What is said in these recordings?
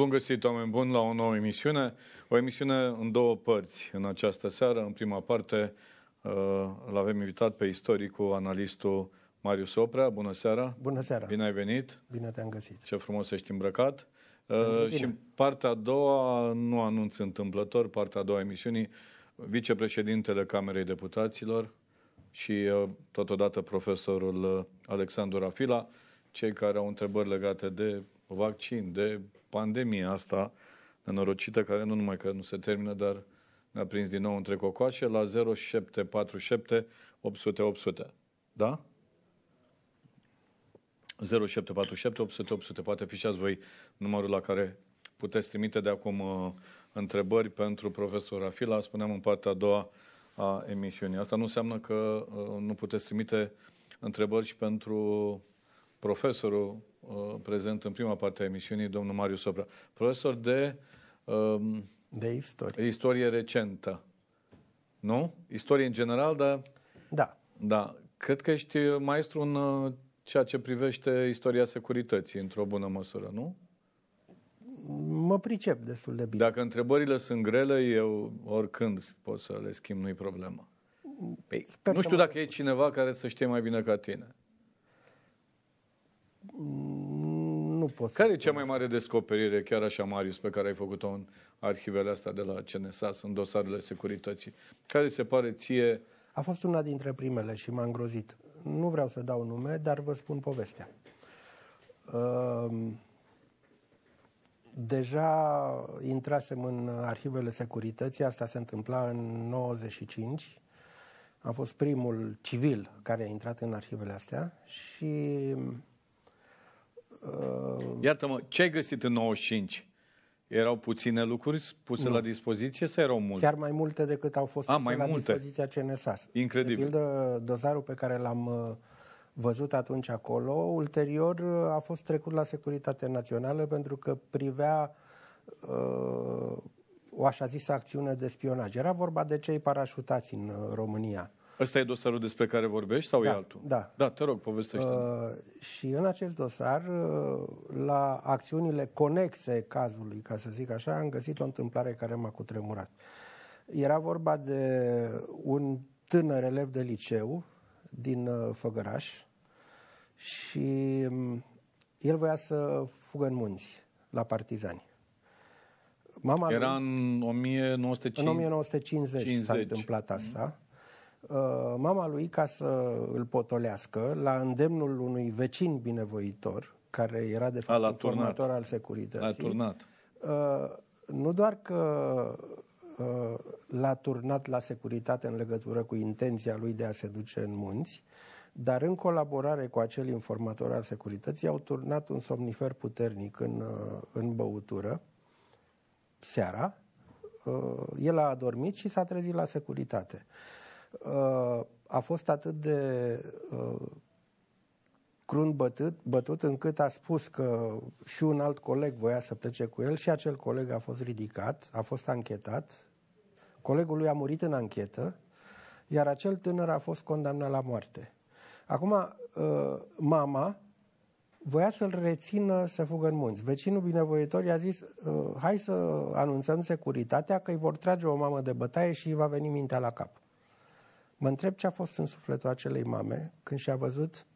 Bun găsit, oameni buni, la o nouă emisiune. O emisiune în două părți în această seară. În prima parte uh, l-avem invitat pe istoricul, analistul Marius Oprea. Bună seara! Bună seara! Bine ai venit! Bine te-am găsit! Ce frumos ești îmbrăcat! Bine. Uh, și partea a doua, nu anunț întâmplător, partea a doua emisiunii, vicepreședintele Camerei Deputaților și uh, totodată profesorul Alexandru Rafila, cei care au întrebări legate de vaccin, de pandemia asta nenorocită, care nu numai că nu se termină, dar ne-a prins din nou între cocoașe, la 0747 800 800. Da? 0747 800 800. Poate fișați voi numărul la care puteți trimite de acum uh, întrebări pentru profesor Rafila. Spuneam în partea a doua a emisiunii. Asta nu înseamnă că uh, nu puteți trimite întrebări și pentru profesorul uh, prezent în prima parte a emisiunii, domnul Mariu Sopra, profesor de... Um, de istorie. Istorie recentă. Nu? Istorie în general, dar... Da. Da. Cred că ești maestru în uh, ceea ce privește istoria securității, într-o bună măsură, nu? Mă pricep destul de bine. Dacă întrebările sunt grele, eu oricând pot să le schimb, nu-i problemă. Păi, nu știu dacă e cineva care să știe mai bine ca tine. Mm, nu pot Care e cea mai mare descoperire, chiar așa, Marius, pe care ai făcut-o în arhivele astea de la CNSAS, în dosarele securității? Care se pare ție... A fost una dintre primele și m-a îngrozit. Nu vreau să dau nume, dar vă spun povestea. Uh, deja intrasem în arhivele securității, asta se întâmpla în 95. Am fost primul civil care a intrat în arhivele astea și Uh... Iartă-mă, ce ai găsit în 95? Erau puține lucruri puse nu. la dispoziție sau erau multe? Chiar mai multe decât au fost A, ah, puse mai la multe. dispoziția CNSAS. Incredibil. De pildă, dozarul pe care l-am uh, văzut atunci acolo, ulterior uh, a fost trecut la Securitate Națională pentru că privea uh, o așa zisă acțiune de spionaj. Era vorba de cei parașutați în uh, România. Ăsta e dosarul despre care vorbești sau da, e altul? Da. Da, te rog, povestește uh, Și în acest dosar, uh, la acțiunile conexe cazului, ca să zic așa, am găsit o întâmplare care m-a cutremurat. Era vorba de un tânăr elev de liceu din uh, Făgăraș și um, el voia să fugă în munți, la partizani. Mama Era lui, în 1950. În 1950 50. s-a întâmplat asta. Mm-hmm. Uh, mama lui ca să îl potolească la îndemnul unui vecin binevoitor, care era de fapt informator al securității. L-a turnat. Uh, nu doar că uh, l-a turnat la securitate în legătură cu intenția lui de a se duce în munți, dar în colaborare cu acel informator al securității au turnat un somnifer puternic în, în băutură seara. El a adormit și s-a trezit la securitate. Uh, a fost atât de uh, crunt bătut, bătut încât a spus că și un alt coleg voia să plece cu el și acel coleg a fost ridicat, a fost anchetat. Colegul lui a murit în anchetă, iar acel tânăr a fost condamnat la moarte. Acum, uh, mama voia să-l rețină să fugă în munți. Vecinul binevoitor i-a zis, hai să anunțăm securitatea că îi vor trage o mamă de bătaie și îi va veni mintea la cap. Mă întreb ce a fost în sufletul acelei mame când și-a văzut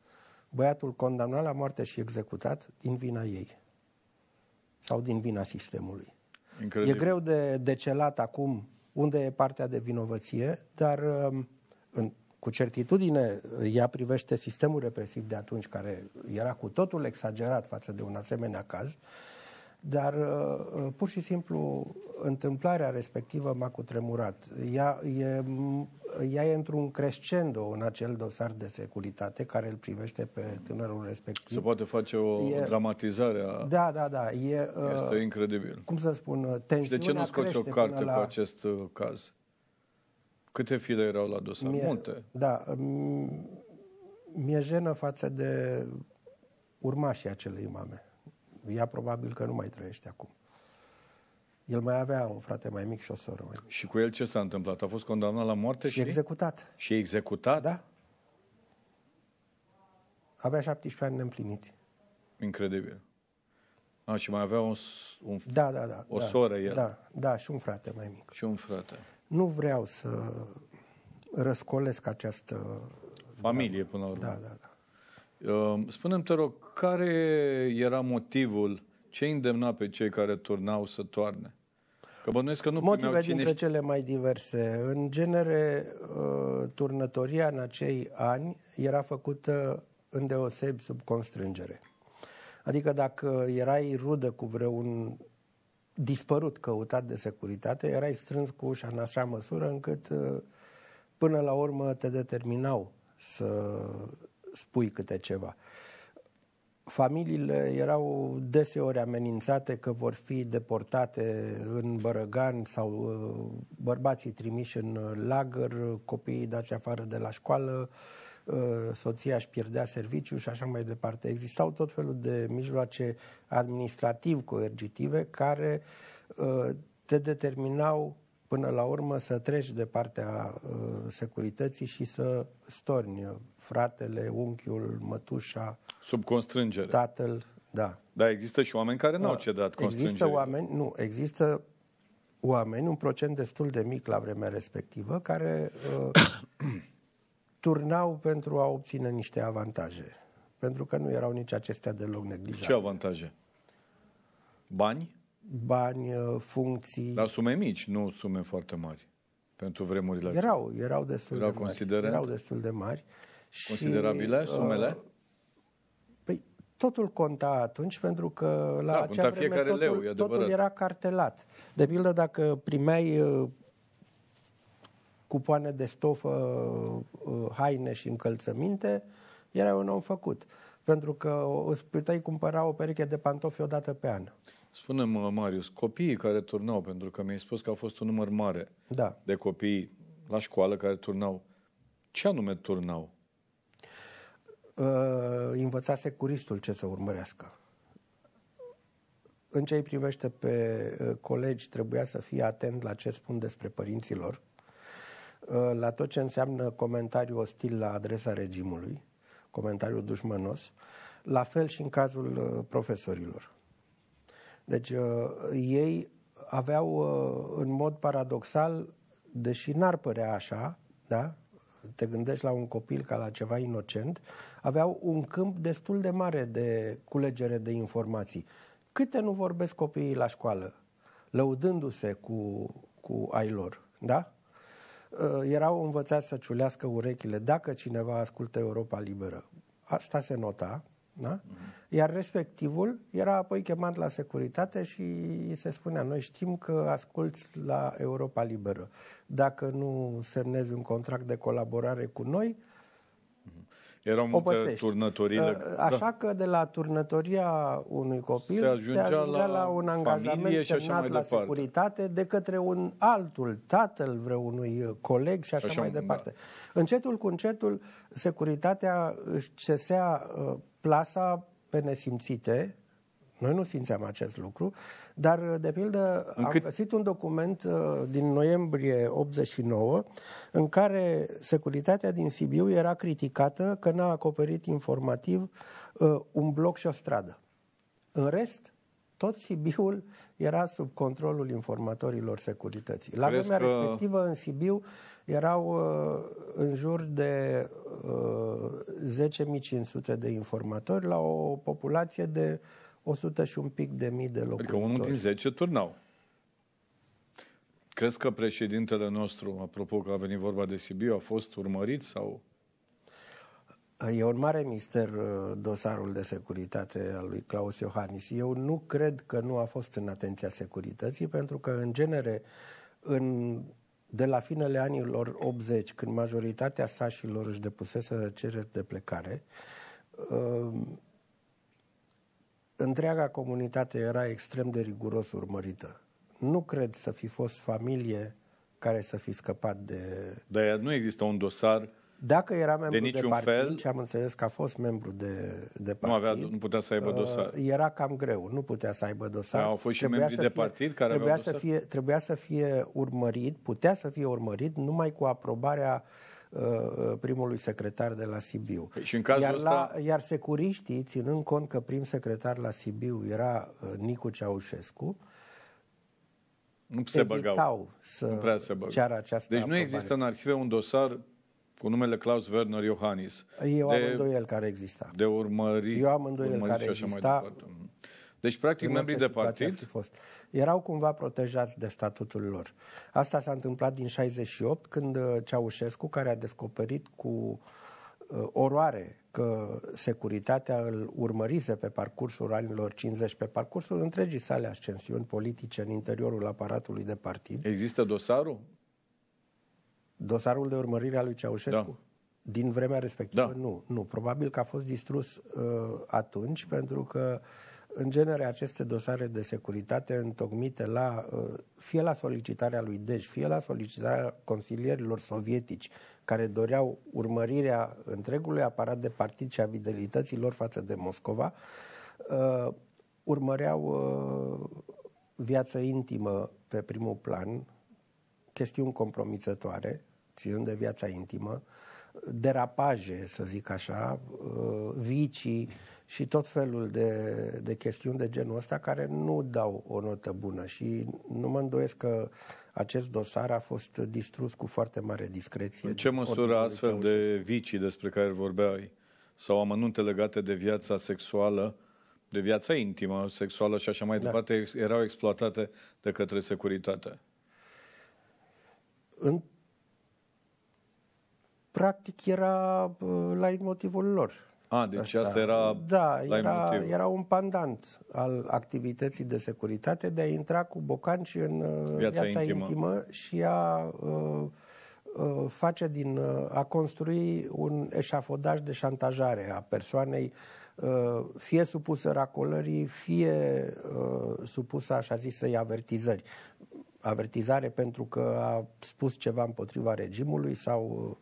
băiatul condamnat la moarte și executat din vina ei sau din vina sistemului. Incredibil. E greu de decelat acum unde e partea de vinovăție, dar um, în, cu certitudine ea privește sistemul represiv de atunci, care era cu totul exagerat față de un asemenea caz, dar uh, pur și simplu întâmplarea respectivă m-a cutremurat. Ea e, ea e într-un crescendo în acel dosar de securitate care îl privește pe tânărul respectiv. Se poate face o e, dramatizare a... Da, da, da. E, uh, este incredibil. Cum să spun, tensiunea uh, și de ce nu scoți o carte la... pe acest caz? Câte fire erau la dosar? Mie, Multe. Da. Mi-e jenă față de urmașii acelei mame. Ea probabil că nu mai trăiește acum. El mai avea un frate mai mic și o soră mai Și cu el ce s-a întâmplat? A fost condamnat la moarte și... Și executat. Și executat? Da. Avea 17 ani neîmpliniți. Incredibil. A, și mai avea un, un, da, da, da, o da, soră el. Da, da, și un frate mai mic. Și un frate. Nu vreau să răscolesc această... Familie, da, până la urmă. Da, da, da. Ehm, spune te rog, care era motivul, ce îndemna pe cei care turnau să toarne? Că bănuiesc că nu Motive cine dintre cele mai diverse. În genere, ă, turnătoria în acei ani era făcută îndeosebi sub constrângere. Adică dacă erai rudă cu vreun dispărut căutat de securitate, erai strâns cu ușa în așa măsură încât ă, până la urmă te determinau să spui câte ceva. Familiile erau deseori amenințate că vor fi deportate în Bărăgan sau uh, bărbații trimiși în lagăr, copiii dați afară de la școală, uh, soția își pierdea serviciu și așa mai departe. Existau tot felul de mijloace administrativ coercitive care uh, te determinau până la urmă să treci de partea securității și să storni fratele, unchiul, mătușa. Sub constrângere. Tatăl, da. Dar există și oameni care nu au da. cedat constrângere. Există oameni, nu, există oameni, un procent destul de mic la vremea respectivă, care uh, turnau pentru a obține niște avantaje. Pentru că nu erau nici acestea deloc neglijate. Ce avantaje? Bani? Bani, uh, funcții. Dar sume mici, nu sume foarte mari pentru vremurile erau, erau destul erau de mari. Erau destul de mari. Uh, considerabile, și, uh, sumele? Uh, păi, totul conta atunci, pentru că la da, acea vreme totul, leu, totul era cartelat. De pildă, dacă primeai uh, cupoane de stofă, uh, uh haine și încălțăminte, era un om făcut. Pentru că îți puteai cumpăra o pereche de pantofi o dată pe an. Spune Marius, copiii care turnau, pentru că mi-ai spus că a fost un număr mare da. de copii la școală care turnau, ce anume turnau? Uh, învăța securistul ce să urmărească. În ce îi privește pe uh, colegi, trebuia să fie atent la ce spun despre părinților, uh, la tot ce înseamnă comentariu ostil la adresa regimului, comentariu dușmănos, la fel și în cazul profesorilor. Deci ei aveau în mod paradoxal, deși n-ar părea așa, da? te gândești la un copil ca la ceva inocent, aveau un câmp destul de mare de culegere de informații. Câte nu vorbesc copiii la școală, lăudându-se cu, cu ai lor, da? Uh, erau învățați să ciulească urechile dacă cineva ascultă Europa Liberă. Asta se nota, da? Mm-hmm. Iar respectivul era apoi chemat la securitate și se spunea, noi știm că asculți la Europa Liberă. Dacă nu semnezi un contract de colaborare cu noi, uh, erau multe Opățești. turnătorile. Ă, da. Așa da. că de la turnătoria unui copil se ajungea, se ajungea la, la un angajament și semnat la departe. securitate de către un altul, tatăl vreunui coleg și așa, așa mai departe. Da. Încetul cu încetul, securitatea își cesea ă, plasa pe nesimțite, noi nu simțeam acest lucru, dar, de pildă, în am cât... găsit un document uh, din noiembrie 89 în care securitatea din Sibiu era criticată că n-a acoperit informativ uh, un bloc și o stradă. În rest, tot Sibiul era sub controlul informatorilor securității. La lumea că... respectivă, în Sibiu, erau uh, în jur de uh, 10.500 de informatori la o populație de 100 și un pic de mii de locuitori. Adică unul din 10 turnau. Crezi că președintele nostru, apropo că a venit vorba de Sibiu, a fost urmărit sau... E un mare mister uh, dosarul de securitate al lui Claus Iohannis. Eu nu cred că nu a fost în atenția securității, pentru că, în genere, în, de la finele anilor 80, când majoritatea sașilor își depusese cereri de plecare, uh, întreaga comunitate era extrem de riguros urmărită. Nu cred să fi fost familie care să fi scăpat de... Dar nu există un dosar dacă era membru de, de partid, fel, ce am înțeles că a fost membru de, de partid, nu, avea, nu putea să aibă uh, dosar. Era cam greu, nu putea să aibă dosar. Da, au fost și trebuia membri de fie, partid care trebuia aveau să Fie, trebuia să fie urmărit, putea să fie urmărit numai cu aprobarea uh, Uh, uh, primului secretar de la Sibiu. Păi și în cazul iar, ăsta... la, iar securiștii, ținând cont că prim secretar la Sibiu era uh, Nicu Ceaușescu, nu se băgau. Să nu prea se băgau. ceară această Deci aprobare. nu există în arhive un dosar cu numele Klaus Werner Iohannis. Eu am îndoiel care exista. De urmări. Eu am îndoiel care exista. Deci, practic, membrii de partid... Fost. Erau cumva protejați de statutul lor. Asta s-a întâmplat din 68, când uh, Ceaușescu, care a descoperit cu uh, oroare că securitatea îl urmărise pe parcursul anilor 50, pe parcursul întregii sale ascensiuni politice în interiorul aparatului de partid. Există dosarul? Dosarul de urmărire a lui Ceaușescu? Da. Din vremea respectivă? Da. Nu, nu. Probabil că a fost distrus uh, atunci pentru că uh, în genere, aceste dosare de securitate întocmite la, uh, fie la solicitarea lui Dej, fie la solicitarea consilierilor sovietici, care doreau urmărirea întregului aparat de partid și a fidelității lor față de Moscova, uh, urmăreau uh, viață intimă pe primul plan, chestiuni compromițătoare, ținând de viața intimă, derapaje, să zic așa, vicii, și tot felul de, de chestiuni de genul ăsta care nu dau o notă bună și nu mă îndoiesc că acest dosar a fost distrus cu foarte mare discreție. În ce măsură astfel de vicii despre care vorbeai sau amănunte legate de viața sexuală, de viața intimă, sexuală și așa mai da. departe, erau exploatate de către securitate? În practic era la motivul lor a, ah, deci asta, asta era... Da, era, era un pandant al activității de securitate de a intra cu bocanci în uh, viața, viața intimă. intimă și a uh, uh face din... Uh, a construi un eșafodaj de șantajare a persoanei fie supusă racolării, fie supusă, așa zisei, avertizări. Avertizare pentru că a spus ceva împotriva regimului sau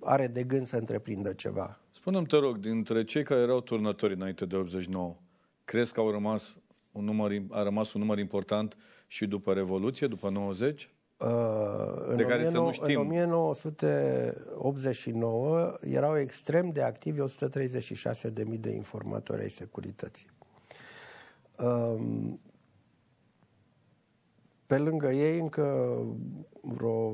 are de gând să întreprindă ceva. Spunem te rog, dintre cei care erau turnători înainte de 89, crezi că au rămas un număr, a rămas un număr important și după Revoluție, după 90? Uh, de care 19, să nu știm. În 1989 erau extrem de activi 136.000 de informatori ai securității. Uh, pe lângă ei încă vreo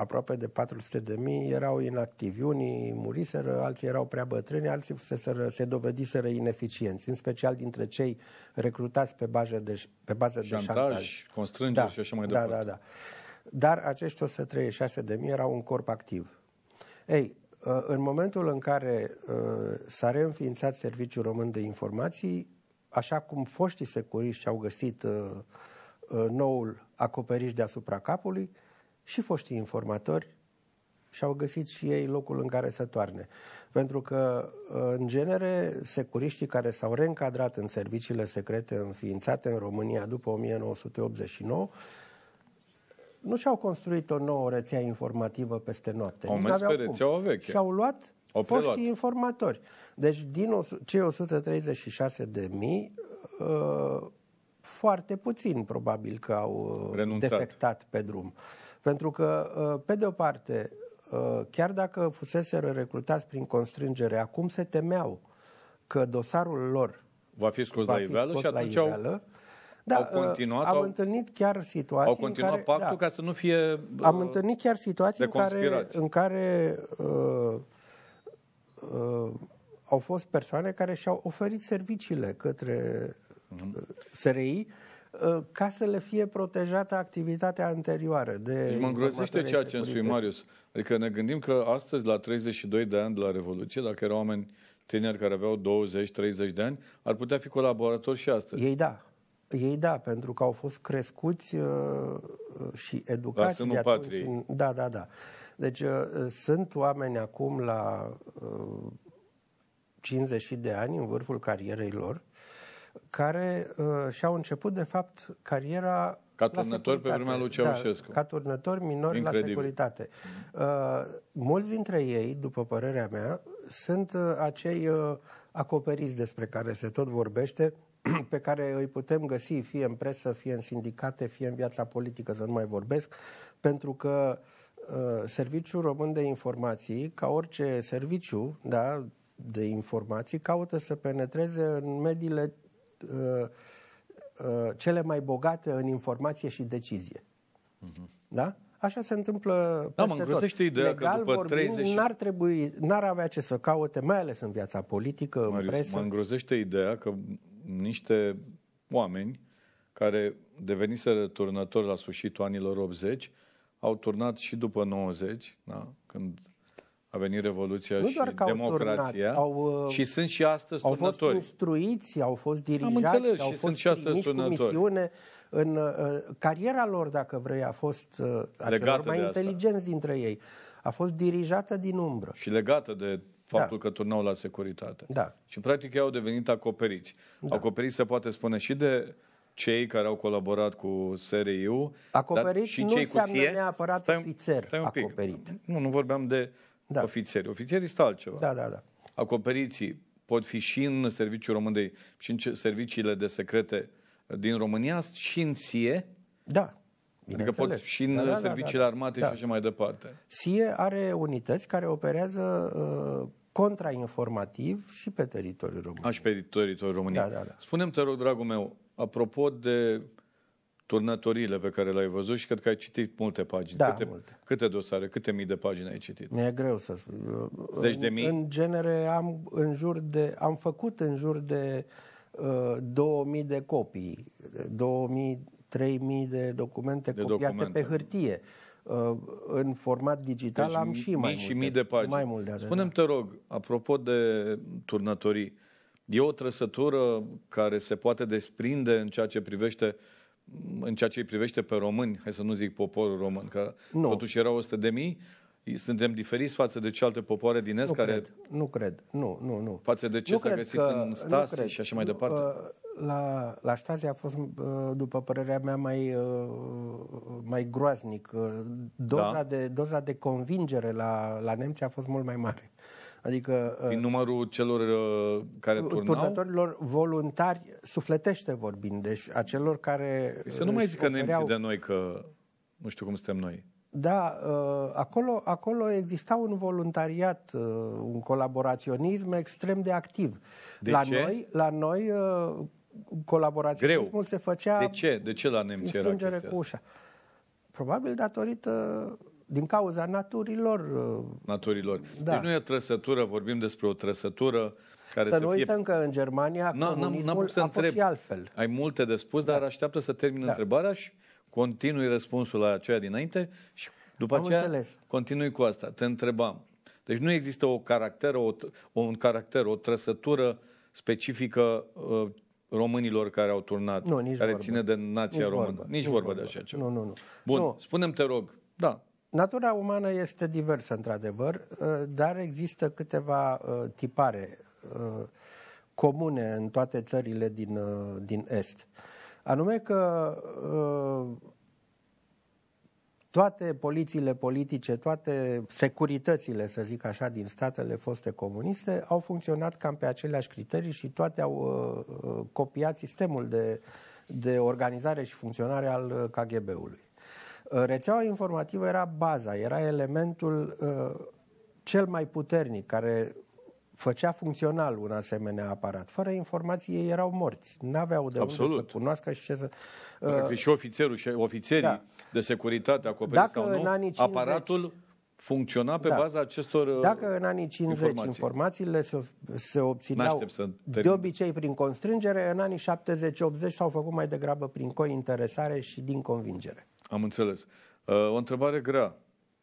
aproape de 400 de mii erau inactivi. Unii muriseră, alții erau prea bătrâni, alții fuseseră, se dovediseră ineficienți, în special dintre cei recrutați pe bază de, pe bază șantaj, de șantaj. Da, constrângeri da, și așa mai da, departe. Da, da, Dar acești 136 de mii erau un corp activ. Ei, ă, în momentul în care ă, s-a reînființat Serviciul Român de Informații, așa cum foștii securiști au găsit ă, noul acoperiș deasupra capului, uh, și foștii informatori și-au găsit și ei locul în care să toarne. Pentru că, în genere, securiștii care s-au reîncadrat în serviciile secrete înființate în România după 1989 nu și-au construit o nouă rețea informativă peste noapte. Au mers pe rețeaua veche. Și-au luat o foștii informatori. Deci, din cei 136 de mii, ă, foarte puțin probabil că au ă, Renunțat. defectat pe drum. Uh, pentru că, ă, pe de o parte, ă, chiar dacă fuseseră recrutați prin constrângere, acum se temeau că dosarul lor va fi scos va fi la iveală scos și atunci la iveală. au... Da, au ă, continuat, am au, întâlnit chiar situații au continuat în care, pactul da, ca să nu fie Am întâlnit chiar situații în care, în care uh, uh, au fost persoane care și-au oferit serviciile către uh-huh. Uh, ca să le fie protejată activitatea anterioară. De deci mă îngrozește ceea ce îmi spui, Marius. Adică ne gândim că astăzi, la 32 de ani de la Revoluție, dacă erau oameni tineri care aveau 20-30 de ani, ar putea fi colaborator și astăzi. Ei da. Ei da, pentru că au fost crescuți uh, uh și educați de atunci. Patriei. Da, da, da. Deci uh, uh, sunt oameni acum la uh, 50 de ani, în vârful carierei lor, care uh, și-au început, de fapt, cariera ca turnători pe vremea lui Ceaușescu. Da, ca turnători minori Incredibil. la securitate. Uh, mulți dintre ei, după părerea mea, sunt uh, acei uh, acoperiți despre care se tot vorbește, pe care îi putem găsi fie în presă, fie în sindicate, fie în viața politică, să nu mai vorbesc, pentru că uh, Serviciul Român de Informații, ca orice serviciu da, de informații, caută să penetreze în mediile Uh, uh, cele mai bogate în informație și decizie. Mm-hmm. Da? Așa se întâmplă da, peste mă tot. ideea Legal că după vorbind, 30... n-ar, trebui, n-ar avea ce să caute, mai ales în viața politică, Marius, în presă. Mă îngrozește ideea că niște oameni care deveniseră turnători la sfârșitul anilor 80 au turnat și după 90, da? când a venit Revoluția nu și doar că democrația. Au turnat, au, uh, și sunt și astăzi Au fost instruiți, au fost dirijați, Am înțeles, au și fost sunt și astăzi cu misiune. În uh, cariera lor, dacă vrei, a fost uh, acelor mai inteligenți asta. dintre ei. A fost dirijată din umbră. Și legată de faptul da. că turnau la securitate. Da. Și practic ei au devenit acoperiți. Da. Acoperiți se poate spune și de cei care au colaborat cu SRIU. Acoperit dar și nu cei înseamnă cu SIE. neapărat stai, ofițer stai un pic. acoperit. Nu, nu vorbeam de da. ofițeri. Ofițerii stau altceva. Da, da, da. Acoperiții pot fi și în serviciul român de, și în serviciile de secrete din România și în SIE. Da. Adică pot și în da, da, serviciile da, da, armate da. și așa mai departe. SIE are unități care operează uh, contrainformativ și pe teritoriul României. A, ah, și pe teritoriul României. Da, da, da. Spune-mi, te rog, dragul meu, apropo de turnătorile pe care le-ai văzut și cred că ai citit multe pagini. Da, câte, multe. câte dosare, câte mii de pagini ai citit? Mi-e greu să spun. Zeci de mii? În genere am, în jur de, am făcut în jur de uh, 2000 de copii, 2000, 3000 de documente de copiate documente. pe hârtie. Uh, în format digital deci am și mai mii multe. și mii de pagini. Mai mult de Spune-mi, te rog, apropo de turnătorii, e o trăsătură care se poate desprinde în ceea ce privește uh, în ceea ce îi privește pe români, hai să nu zic poporul român, că nu. totuși erau 100 de mii, suntem diferiți față de celelalte popoare din Est nu care... Cred, nu cred, nu, nu, nu. Față de ce nu s-a găsit că, în Stasi și așa mai departe? Uh, la, la Stasi a fost, uh, după părerea mea, mai, uh, mai groaznic. Doza, da? de, doza de convingere la, la nemți a fost mult mai mare. Adică, Din uh, numărul celor uh, care uh, turnau? Turnătorilor voluntari, sufletește vorbind, deci acelor care... Păi să nu uh, mai zică ofereau... nemții de noi că nu știu cum suntem noi. Da, acolo, acolo exista un voluntariat, un colaboraționism extrem de activ. De la ce? noi, la noi colaboraționismul Greu. se făcea De ce? De ce la nemți era cu ușa. Probabil datorită din cauza naturilor. Uh, naturilor. Da. Deci nu e trăsătură, vorbim despre o trăsătură care să, să nu fie... uităm că în Germania n-am, comunismul n-am a fost și altfel. Ai multe de spus, da. dar așteaptă să termin da. întrebarea și continui răspunsul la aceea dinainte și după Am aceea înțeles. continui cu asta. Te întrebam. Deci nu există o caracter, o, un caracter, o trăsătură specifică uh, românilor care au turnat, nu, nici care vorbă. ține de nația nici română. Vorbă. Nici, nici vorba, de așa ceva. Nu, nu, nu. Bun, nu. spune-mi, te rog. Da, Natura umană este diversă, într-adevăr, ă, dar există câteva ă, tipare ă, comune în toate țările din, din Est. Anume că toate polițiile politice, toate securitățile, să zic așa, din statele foste comuniste au funcționat cam pe aceleași criterii și toate au copiat sistemul de, de organizare și funcționare al KGB-ului. Ă, rețeaua informativă era baza, era elementul ă, cel mai puternic care făcea funcțional un asemenea aparat. Fără informații ei erau morți. N-aveau de Absolut. unde să cunoască și ce să... Ă, Dacă și ofițerul și ofițerii da. de securitate acoperiți Dacă sau nu, în anii 50, aparatul funcționa pe da. baza acestor Dacă în anii 50 informații. informațiile se, se obțineau de obicei prin constrângere, în anii 70-80 s-au făcut mai degrabă prin cointeresare și din convingere. Am înțeles. Uh, o întrebare grea,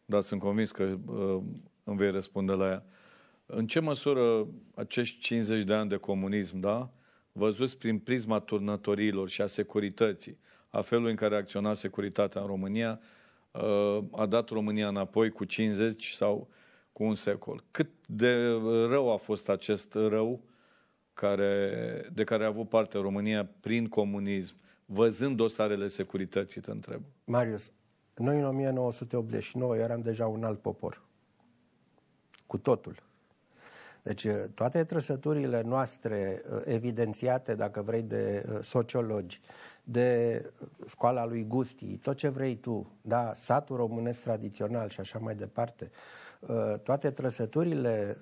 dar sunt convins că uh, îmi vei răspunde la ea. În ce măsură acești 50 de ani de comunism, da, văzuți prin prisma turnătorilor și a securității, a felului în care acționa securitatea în România, uh, a dat România înapoi cu 50 sau cu un secol. Cât de rău a fost acest rău care, de care a avut parte România prin comunism? văzând dosarele securității, te întreb. Marius, noi în 1989 eram deja un alt popor. Cu totul. Deci eh, toate trăsăturile noastre eh, evidențiate, dacă vrei, de eh, sociologi, de școala lui Gusti, tot ce vrei tu, da, satul românesc tradițional și așa mai departe, toate trăsăturile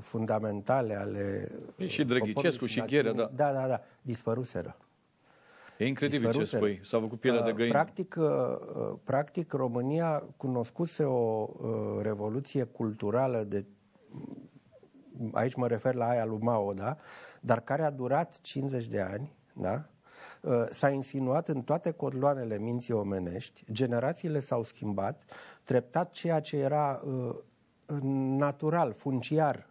fundamentale ale... și Drăghicescu și Gherea, da. Da, da, da, dispăruseră. E incredibil dispăruse. ce spui. S-a făcut pielea de uh, găină. Practic, uh, uh, practic, România cunoscuse o revoluție culturală de aici mă refer la aia lui Mao, da? dar care a durat 50 de ani, da? s-a insinuat în toate codloanele minții omenești, generațiile s-au schimbat, treptat ceea ce era natural, funciar,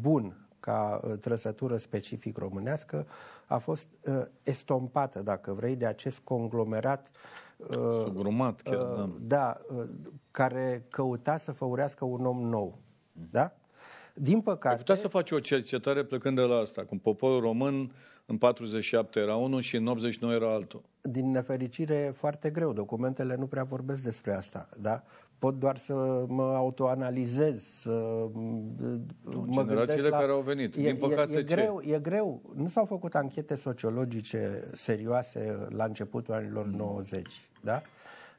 bun ca uh, trăsătură specific românească, a fost uh, estompată, dacă vrei, de acest conglomerat uh, Sugrumat chiar, da. da. uh, care căuta să făurească un om nou. Da? Din păcate... Putea să faci o cercetare plecând de la asta, cum poporul român în 47 era unul și în 89 era altul. Din nefericire, foarte greu. Documentele nu prea vorbesc despre asta, da? pot doar să mă autoanalizez, să nu, mă gândesc la... care au venit, e, din păcate e, e ce? Greu, e greu, nu s-au făcut anchete sociologice serioase la începutul anilor mm. 90, da?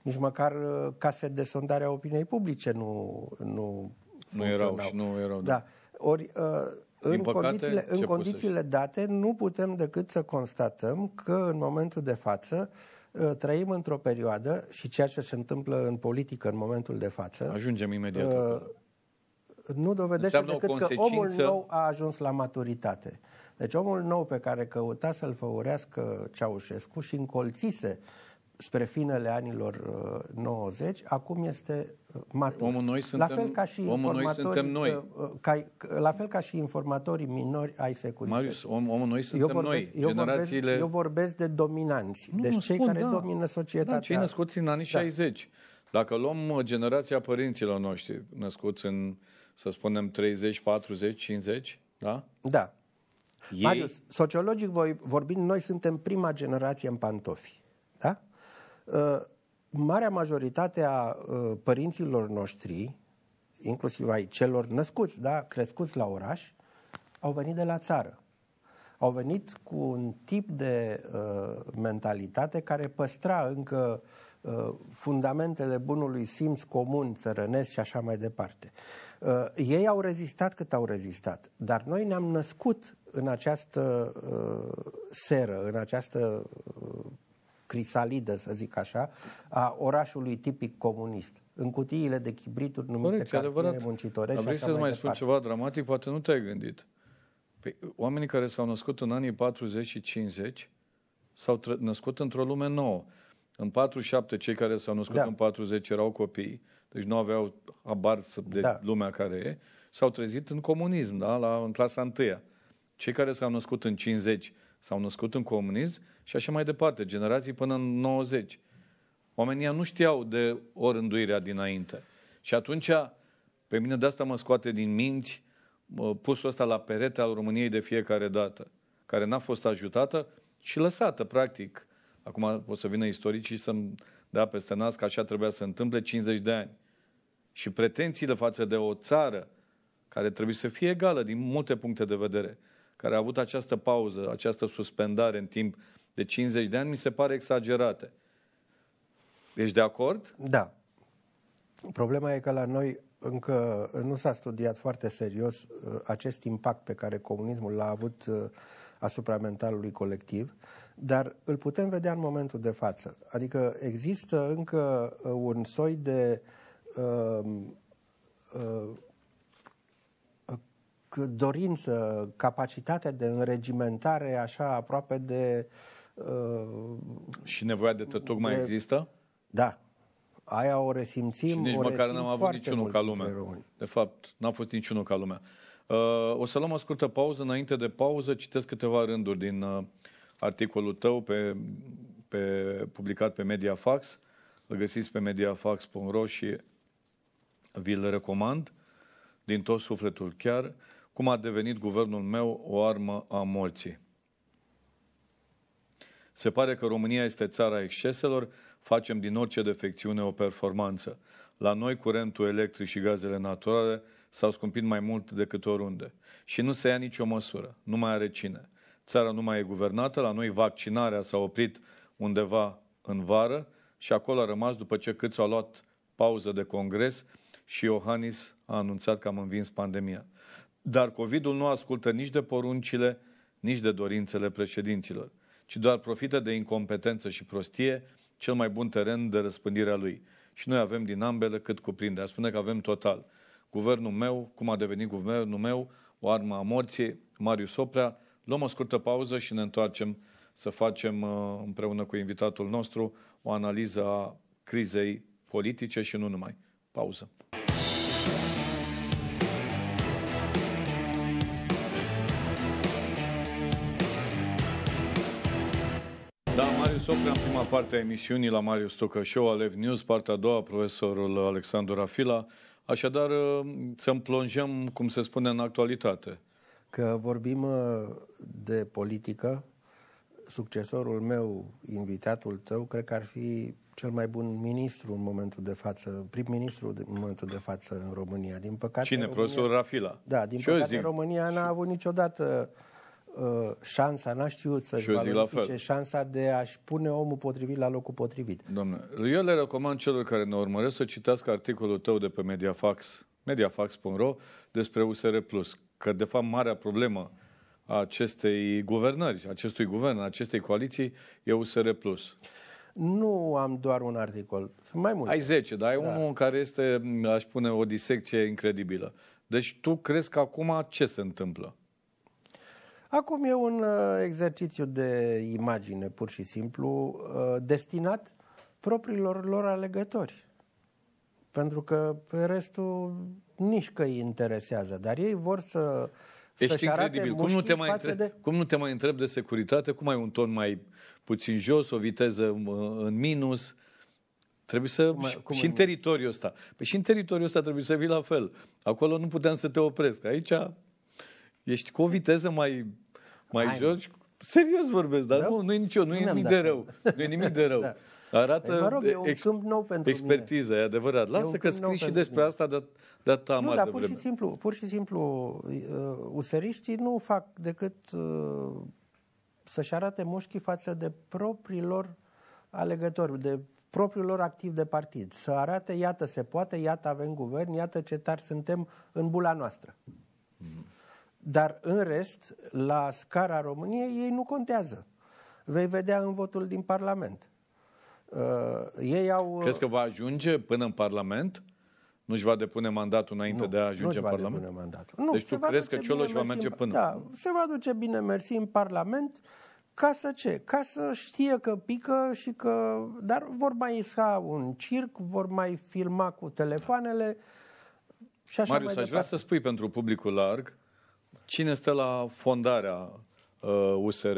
Nici măcar uh, case de sondare a opiniei publice nu nu nu erau și nu erau. Da. da. Ori uh, din în păcate, condițiile, în condițiile date nu putem decât să constatăm că în momentul de față uh, Uh, trăim într-o perioadă și ceea ce se întâmplă în politică în momentul de față. Ajungem uh, imediat. nu dovedește Înseamnă decât consecință... că omul nou a ajuns la maturitate. Deci omul nou pe care căuta să-l făurească Ceaușescu și încolțise uh, spre finele anilor 90, uh, acum este uh, matur. Omul noi suntem, la fel ca și omul noi suntem noi. Uh, ca, la fel ca și informatorii minori ai securității. Marius, om, omul noi suntem eu vorbesc, noi. Eu Generațiile... vorbesc, eu vorbesc de dominanți, nu, deci cei spun, care da. domină societatea. Da, cei născuți în anii da. 60. Dacă luăm generația părinților noștri, născuți în, să spunem, 30, 40, 50, da? Da. Ei... Marius, sociologic vorbind, noi suntem prima generație în pantofi. Da? Uh, marea majoritate a uh, părinților noștri, inclusiv ai celor născuți, da, crescuți la oraș, au venit de la țară. Au venit cu un tip de uh, mentalitate care păstra încă uh, fundamentele bunului simț comun, țărănesc și așa mai departe. Uh, ei au rezistat cât au rezistat, dar noi ne-am născut în această uh, seră, în această uh, crisalidă, să zic așa, a orașului tipic comunist. În cutiile de chibrituri numite Corect, cartiere muncitorești Dar vrei să-ți mai, mai spun ceva dramatic, poate nu te-ai gândit. Păi, oamenii care s-au născut în anii 40 și 50 s-au născut într-o lume nouă. În 47, cei care s-au născut da. în 40 erau copii, deci nu aveau abar de da. lumea care e, s-au trezit în comunism, da? La, în clasa întâia. Cei care s-au născut în 50 s-au născut în comunism și așa mai departe, generații până în 90. Oamenii nu știau de o rânduirea dinainte. Și atunci, pe mine de asta mă scoate din minți pusul ăsta la perete al României de fiecare dată, care n-a fost ajutată și lăsată, practic. Acum o să vină istoricii să-mi dea peste nas că așa trebuia să întâmple 50 de ani. Și pretențiile față de o țară care trebuie să fie egală din multe puncte de vedere, care a avut această pauză, această suspendare în timp de 50 de ani mi se pare exagerate. Ești de acord? Da. Problema e că la noi încă nu s-a studiat foarte serios uh, acest impact pe care comunismul l-a avut uh, asupra mentalului colectiv, dar îl putem vedea în momentul de față. Adică există încă uh, un soi de um, uh, uh, dorință, capacitatea de înregimentare așa aproape de uh, Uh, și nevoia de tătuc mai de, există? Da. Aia o resimțim, Și nici o măcar n-am avut niciunul ca lumea. De fapt, n-a fost niciunul ca lumea. Uh, o să luăm o scurtă pauză. Înainte de pauză, citesc câteva rânduri din uh, articolul tău pe, pe, publicat pe Mediafax. Îl găsiți pe mediafax.ro și vi-l recomand din tot sufletul chiar. Cum a devenit guvernul meu o armă a morții. Se pare că România este țara exceselor, facem din orice defecțiune o performanță. La noi curentul electric și gazele naturale s-au scumpit mai mult decât oriunde. Și nu se ia nicio măsură, nu mai are cine. Țara nu mai e guvernată, la noi vaccinarea s-a oprit undeva în vară și acolo a rămas după ce s-a luat pauză de congres și Iohannis a anunțat că am învins pandemia. Dar COVID-ul nu ascultă nici de poruncile, nici de dorințele președinților ci doar profită de incompetență și prostie cel mai bun teren de răspândire a lui. Și noi avem din ambele cât cuprinde. A spune că avem total. Guvernul meu, cum a devenit guvernul meu, o armă a morții, Marius Oprea. Luăm o scurtă pauză și ne întoarcem să facem uh, împreună cu invitatul nostru o analiză a crizei politice și nu numai. Pauză. se în prima parte a emisiunii la Marius Tocășou, Alev News, partea a doua, profesorul Alexandru Rafila. Așadar, uh, să plonjăm, cum se spune, în actualitate. Că vorbim uh, de politică, succesorul meu, invitatul tău, cred că ar fi cel mai bun ministru în momentul de față, prim-ministru în momentul de față în România. Din păcate, Cine? România, profesor Rafila? Da, din Ce păcate România n-a avut niciodată uh, Uh, șansa, n-a știut să-și valorifice șansa de a-și pune omul potrivit la locul potrivit. Domnule, eu le recomand celor care ne urmăresc să citească articolul tău de pe Mediafax, mediafax.ro, despre USR+, că de fapt marea problemă a acestei guvernări, acestui guvern, acestei coaliții e USR+. Nu am doar un articol, sunt mai multe. Ai 10, dar ai da. unul în care este, aș spune, o disecție incredibilă. Deci tu crezi că acum ce se întâmplă? Acum e un uh, exercițiu de imagine, pur și simplu, uh, destinat propriilor lor alegători. Pentru că pe restul nici că îi interesează, dar ei vor să Ești incredibil. Cum nu, te mai întreb, de... cum nu te mai întreb de securitate? Cum ai un ton mai puțin jos, o viteză uh, în minus? Trebuie să... Cum, și, cum și în teritoriul ăsta. Păi și în teritoriul ăsta trebuie să vii la fel. Acolo nu puteam să te opresc. Aici Ești cu o viteză mai, mai jos. Serios vorbesc, dar da? nu, nu e nicio, nu, nu e nimic de rău. Nu e nimic de rău. Da. Arată păi mă rog, e ex- câmp nou pentru expertiză, mine. e adevărat. Lasă că scrii și despre mine. asta de, de ta Nu, dar pur și, simplu, pur și simplu uh, useriștii nu fac decât uh, să-și arate mușchii față de propriilor alegători, de propriilor activ de partid. Să arate, iată, se poate, iată, avem guvern, iată ce tari suntem în bula noastră. Dar în rest, la scara României, ei nu contează. Vei vedea în votul din Parlament. Uh, ei au... Uh, crezi că va ajunge până în Parlament? Nu-și va depune mandatul înainte nu, de a ajunge în Parlament? Nu, mandatul. Nu, deci tu crezi că Cioloș va merge până? Da, se va duce bine, mersi, în Parlament ca să ce? Ca să știe că pică și că... Dar vor mai isca un circ, vor mai filma cu telefoanele și așa Marius, mai aș vrea să spui pentru publicul larg Cine stă la fondarea uh, USR?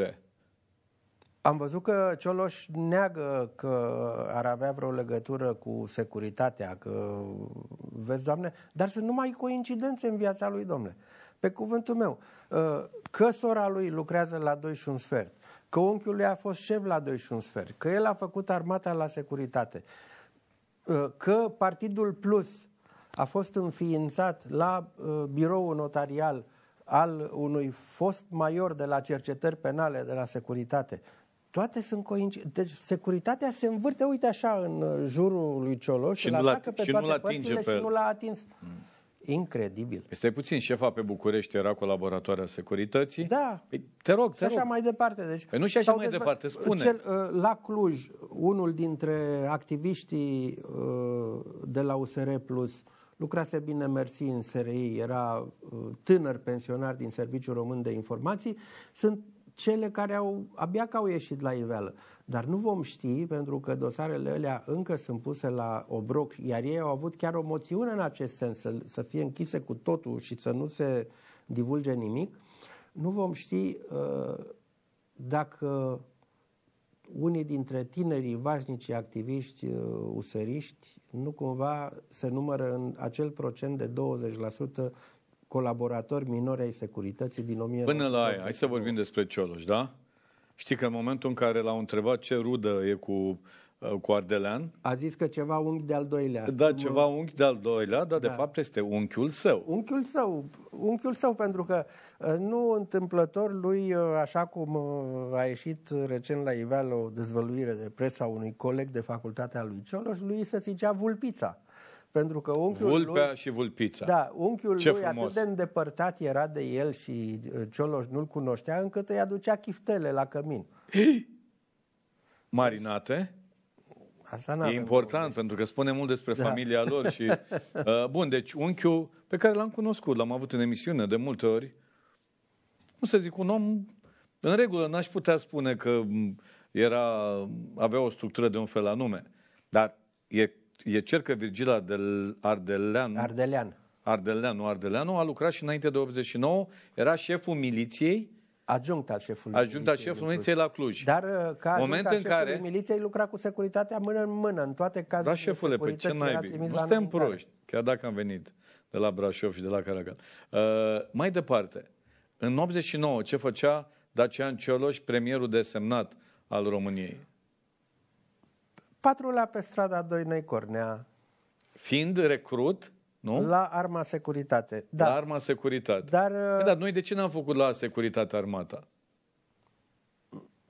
Am văzut că Cioloș neagă că ar avea vreo legătură cu securitatea, că vezi, doamne, dar sunt numai coincidențe în viața lui, Domne. Pe cuvântul meu, uh, că sora lui lucrează la 2 și un sfert, că unchiul lui a fost șef la 2 și un sfert, că el a făcut armata la securitate, uh, că Partidul Plus a fost înființat la uh, biroul notarial al unui fost major de la cercetări penale, de la securitate. Toate sunt coincidente. Deci securitatea se învârte, uite așa, în uh, jurul lui Cioloș și, și nu l-a pe și toate nu pe... și nu l-a atins. Mm. Incredibil. Este puțin șefa pe București, era colaboratoarea securității. Da. Păi, te rog, te și rog. așa mai departe. Deci, păi nu și așa mai dezbă... departe, spune. Cel, uh, la Cluj, unul dintre activiștii uh, de la USR Plus lucrase bine mersi în SRI, era uh, tânăr pensionar din Serviciul Român de Informații, sunt cele care au, abia că au ieșit la iveală. Dar nu vom ști, pentru că dosarele alea încă sunt puse la obroc, iar ei au avut chiar o moțiune în acest sens, să, să fie închise cu totul și să nu se divulge nimic, nu vom ști uh, dacă unii dintre tinerii vașnici activiști uh, usăriști nu cumva se numără în acel procent de 20% colaboratori minori ai securității din 1900. Până la aia, hai să vorbim despre Cioloș, da? Știi că în momentul în care l-au întrebat ce rudă e cu Uh, cu Ardelean. A zis că ceva unchi de-al doilea. Da, ceva unchi de-al doilea, dar da. de fapt este unchiul său. Unchiul său, unchiul său, pentru că uh, nu întâmplător lui, uh, așa cum a ieșit recent la iveală o dezvăluire de presa unui coleg de facultatea lui Cioloș, lui se zicea Vulpița. Pentru că unchiul Vulpea lui, și Vulpița. Da, unchiul Ce lui frumos. atât de îndepărtat era de el și Cioloș nu-l cunoștea, încât îi aducea chiftele la cămin. Marinate? Asta e important, deci- pentru că spune mult despre da. familia lor. și uh, Bun, deci unchiul pe care l-am cunoscut, l-am avut în emisiune de multe ori, cum să zic, un om în regulă, n-aș putea spune că era, avea o structură de un fel anume, dar e, e cer că Virgil Ardel, Ardelean, Ardelean. nu Ardeleanu a lucrat și înainte de 89, era șeful miliției Adjunct al șefului Adjunct al șefului miliției la Cluj. Dar uh, ca Moment în care miliției lucra cu securitatea mână în mână, în toate da, cazurile. Da, șefule, pe ce naibii? Nu suntem proști, chiar dacă am venit de la Brașov și de la Caracal. Uh, mai departe, în 89, ce făcea Dacian Cioloș, premierul desemnat al României? Patrula pe strada Doi Cornea. Fiind recrut nu? La arma securitate. Da. La arma securitate. Dar, păi, uh, dar noi de ce n-am făcut la securitate armata?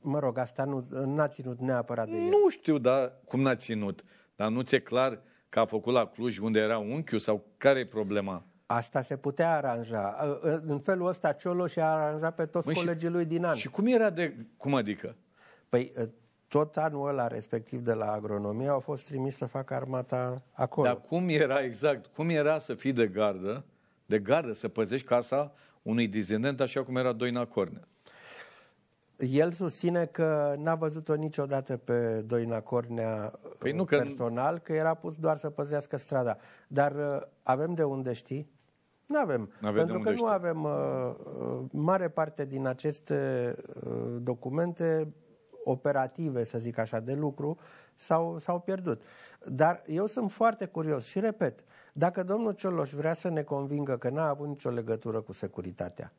Mă rog, asta nu, n-a ținut neapărat de el. Nu știu dar cum n-a ținut, dar nu ți-e clar că a făcut la Cluj unde era unchiul sau care e problema? Asta se putea aranja. Uh, uh, în felul ăsta Cioloș și-a aranjat pe toți Măi, colegii și, lui din an. Și cum era de... cum adică? Păi tot anul ăla respectiv de la agronomie au fost trimis să facă armata acolo. Dar cum era exact? Cum era să fii de gardă, de gardă, să păzești casa unui dizident așa cum era Doina Cornea? El susține că n-a văzut-o niciodată pe Doina Cornea păi uh, nu, personal, că... că era pus doar să păzească strada. Dar uh, avem de unde știi? Nu avem. Pentru că știi. nu avem uh, uh, mare parte din aceste uh, documente operative, să zic așa, de lucru, s-au, s-au pierdut. Dar eu sunt foarte curios și repet, dacă domnul Cioloș vrea să ne convingă că n-a avut nicio legătură cu securitatea,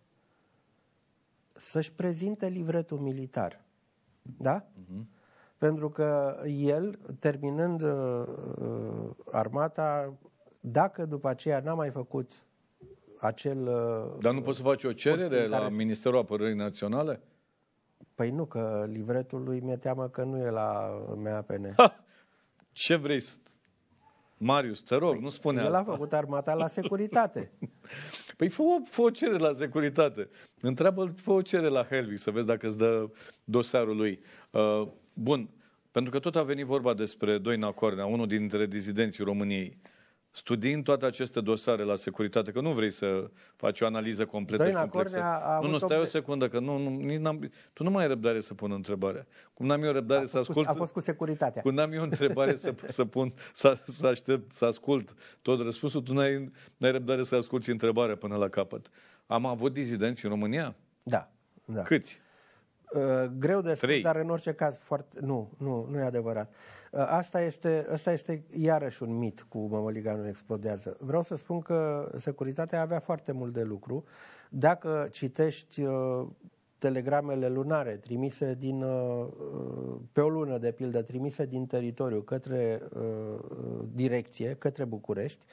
să-și prezinte livretul militar. Da? Uh-huh. Pentru că el, terminând uh, uh, armata, dacă după aceea n-a mai făcut acel... Uh, Dar nu poți să faci o cerere la Ministerul Apărării Naționale? Păi nu, că livretul lui mi-e teamă că nu e la MAPN. Ha! Ce vrei să... Marius, te rog, păi, nu spune El a făcut armata la securitate. Păi fă o, fă o cere la securitate. Întreabă-l, fă o cere la Helvig să vezi dacă îți dă dosarul lui. Uh, bun, pentru că tot a venit vorba despre Doina Cornea, unul dintre dizidenții României studiind toate aceste dosare la securitate, că nu vrei să faci o analiză completă Doina și complexă. nu, nu, stai 80... o secundă, că nu, nu, tu nu mai ai răbdare să pun întrebarea. Cum n-am eu răbdare a să ascult... Cu, a fost cu securitatea. Cum n-am eu întrebare să, să pun, să, să aștept, să ascult tot răspunsul, tu n-ai, n-ai răbdare să asculti întrebarea până la capăt. Am avut dizidenți în România? Da. da. Câți? Uh, greu de spus, Trei. dar în orice caz foarte... Nu, nu, nu e adevărat. Uh, Ă, asta este, asta este iarăși un mit cu mămăliga nu explodează. Vreau să spun că securitatea avea foarte mult de lucru. Dacă citești ă, telegramele lunare trimise din, ă, pe o lună, de pildă, trimise din teritoriu către direcție, către București,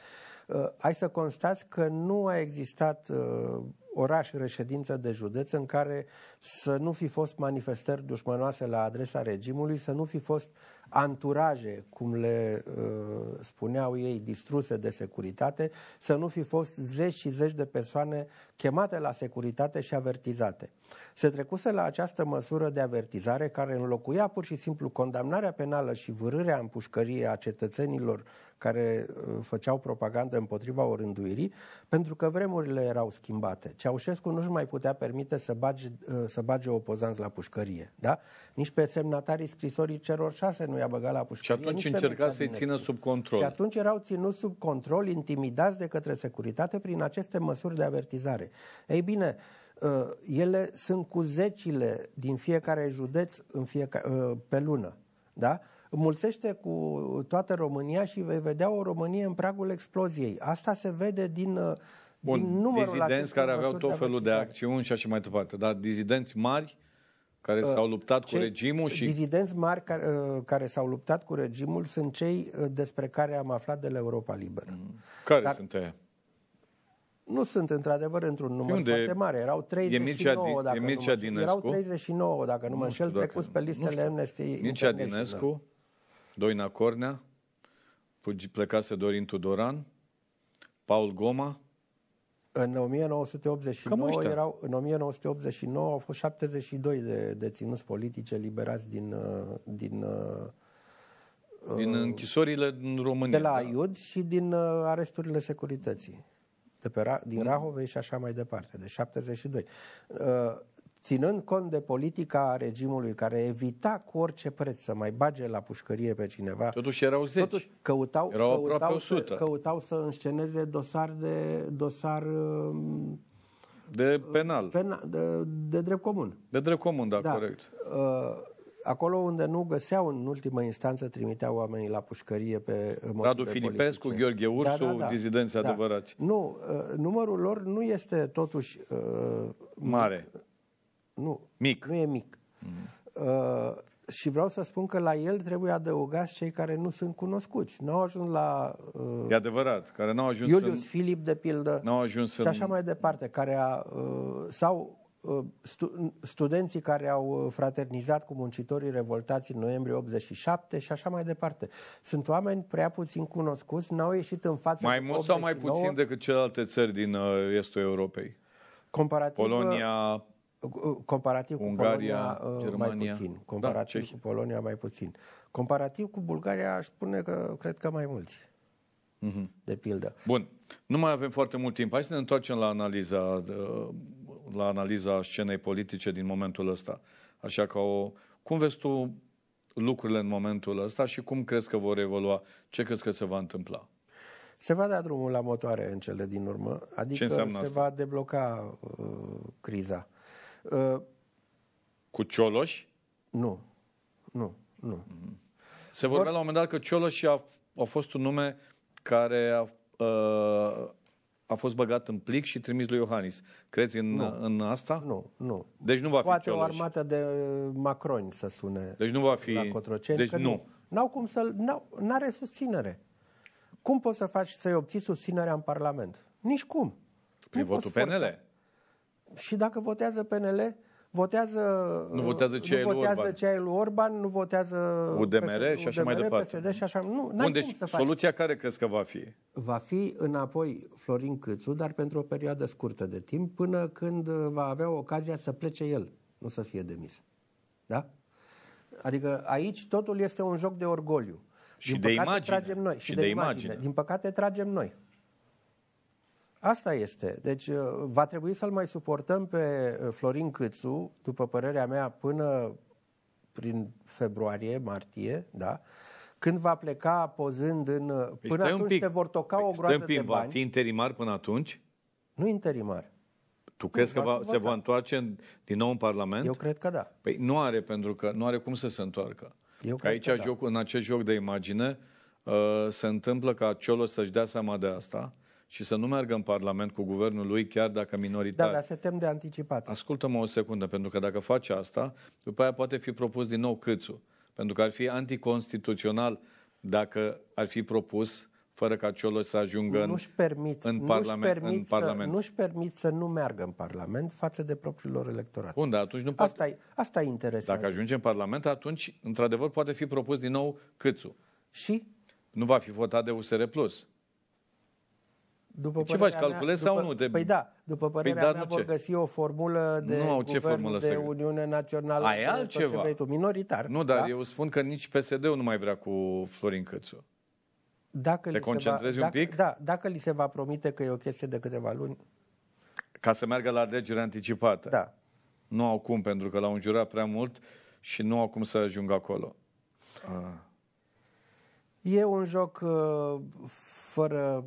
ai să constați că nu a existat oraș, reședință de județ în care să nu fi fost manifestări dușmănoase la adresa regimului, să nu fi fost anturaje, cum le uh, spuneau ei, distruse de securitate, să nu fi fost zeci și zeci de persoane chemate la securitate și avertizate. Se trecuse la această măsură de avertizare care înlocuia pur și simplu condamnarea penală și vârârea în pușcărie a cetățenilor care uh, făceau propagandă împotriva orânduirii, pentru că vremurile erau schimbate. Ce Ceaușescu nu-și mai putea permite să bage, uh, să bage opozanți la pușcărie. Da? Nici pe semnatarii scrisorii celor șase nu i-a băgat la pușcărie. Și atunci încerca să-i țină sub control. Și atunci erau ținuți sub control, intimidați de către securitate prin aceste măsuri de avertizare. Ei bine, uh, ele sunt cu zecile din fiecare județ în fiecare, uh, pe lună. Da? mulțește cu toată România și vei vedea o Românie în pragul exploziei. Asta se vede din Bun, din numărul dizidenți care aveau tot felul de, de acțiuni și așa mai departe, dar dizidenți mari care uh, s-au luptat cei, cu regimul și... Dizidenți mari care, uh, care s-au luptat cu regimul sunt cei uh, despre care am aflat de la Europa Liberă. Mm. Care Dar, sunt ei? Nu sunt într-adevăr într-un număr unde foarte mare. Erau 39, din, dacă nu mă Erau 39, dacă nu, nu mă înșel, trecut pe listele Amnesty Mircea Dinescu, Doina Cornea, plecase Dorin Tudoran, Paul Goma, în 1989, erau, în 1989 au fost 72 de deținuți politice liberați din, uh, din uh, uh, din închisorile în România. De la da. Iud și din aresturile securității. De pe, Ra- din mm. Rahove și așa mai departe, de 72 ținând cont de politica a regimului care evita cu orice preț să mai bage la pușcărie pe cineva. Totuși erau 10. Totuși căutau, erau căutau, 100. Să, căutau să însceneze dosar de dosar um, de penal. Pena, de, de drept comun. De drept comun, da, da. corect. Uh, acolo unde nu găseau în ultimă instanță trimiteau oamenii la pușcărie pe Radu Filipescu, politice. Da, Gheorghe da, Ursu, da, da, da, dizidenți da. adevărați. Nu, uh, numărul lor nu este totuși uh, mare. Mic, nu, mic. nu e mic. Mm-hmm. Uh, și vreau să spun că la el trebuie adăugați cei care nu sunt cunoscuți. Nu au ajuns la... Uh, e adevărat, care nu au ajuns Iulius în... Filip, de pildă, n-au ajuns și așa mai departe, care a, uh, sau uh, stu, studenții care au uh, fraternizat cu muncitorii revoltați în noiembrie 87 și așa mai departe. Sunt oameni prea puțin cunoscuți, n-au ieșit în fața... Mai mult 89, sau mai puțin decât celelalte țări din uh, estul Europei? Comparativ... Uh, Polonia, Comparativ cu Ungaria, Polonia, uh, Germania. mai puțin. Da, Comparativ da, cu Polonia, mai puțin. Comparativ cu Bulgaria, aș spune că cred că mai mulți. Mm-hmm. De pildă. Bun. Nu mai avem foarte mult timp. Hai să ne întoarcem la analiza, uh, la analiza scenei politice din momentul ăsta. Așa că o... Cum vezi tu lucrurile în momentul ăsta și cum crezi că vor evolua? Ce crezi că se va întâmpla? Se va da drumul la motoare în cele din urmă, adică se asta? va debloca uh, criza. Uh, cu Cioloș? Nu, nu, nu. Se vorbea Or... la un moment dat că Cioloș a, a fost un nume care a, a, uh, a fost băgat în plic și trimis lui Iohannis. Crezi în, nu. în asta? Nu, nu. Deci nu va Poate fi Cioloș. Poate o armată de uh, Macroni să sune deci nu va fi... la Cotroceni. Deci nu. nu. au cum să... N-are susținere. Cum poți să faci să-i obții susținerea în Parlament? Nici cum. Prin nu votul PNL. Forța și dacă votează PNL, votează, nu votează ce nu votează Orban. ai lui Orban, nu votează UDMR, și așa UDMR, mai departe. PSD și așa. Nu, Bun, deci să faci. soluția care crezi că va fi? Va fi înapoi Florin Câțu, dar pentru o perioadă scurtă de timp, până când uh, va avea ocazia să plece el, nu să fie demis. Da? Adică aici totul este un joc de orgoliu. Și Din de imagine. Tragem noi. Și, și de, de imagine. imagine. Din păcate tragem noi. Asta este. Deci uh, va trebui să-l mai suportăm pe uh, Florin Câțu, după părerea mea, până prin februarie, martie, da? Când va pleca pozând în... Uh, păi până atunci pic. se vor toca păi o groază pic, de bani. Va fi interimar până atunci? Nu interimar. Tu crezi că va, se va întoarce întoarce din nou în Parlament? Eu cred că da. Păi nu are, pentru că nu are cum să se întoarcă. Eu că aici, că da. joc, în acest joc de imagine, uh, se întâmplă ca Ciolo să-și dea seama de asta și să nu meargă în Parlament cu guvernul lui, chiar dacă minoritar. Da, dar se tem de anticipat. Ascultă-mă o secundă, pentru că dacă face asta, după aia poate fi propus din nou Câțu. Pentru că ar fi anticonstituțional dacă ar fi propus fără ca Cioloș să ajungă nu -și permit, în, parlament, nu-și permit în Parlament. Să, nu-și permit să nu meargă în Parlament față de lor electorat. Bun, dar atunci nu poate... Asta e, asta e interesant. Dacă ajunge în Parlament, atunci, într-adevăr, poate fi propus din nou Câțu. Și? Nu va fi votat de USR+. Plus. După ce faci, calculezi mea, după, sau nu? De... Păi da, după păi părerea păi da, mea vor ce? găsi o formulă de nu, ce formulă de să... Uniune Națională. Ai altceva. Ce vrei tu, minoritar. Nu, dar da? eu spun că nici PSD-ul nu mai vrea cu Florin Cățu. Dacă Te concentrezi va, un pic? da, dacă li se va promite că e o chestie de câteva luni. Ca să meargă la alegere anticipată. Da. Nu au cum, pentru că l-au înjurat prea mult și nu au cum să ajungă acolo. Ah. E un joc uh, fără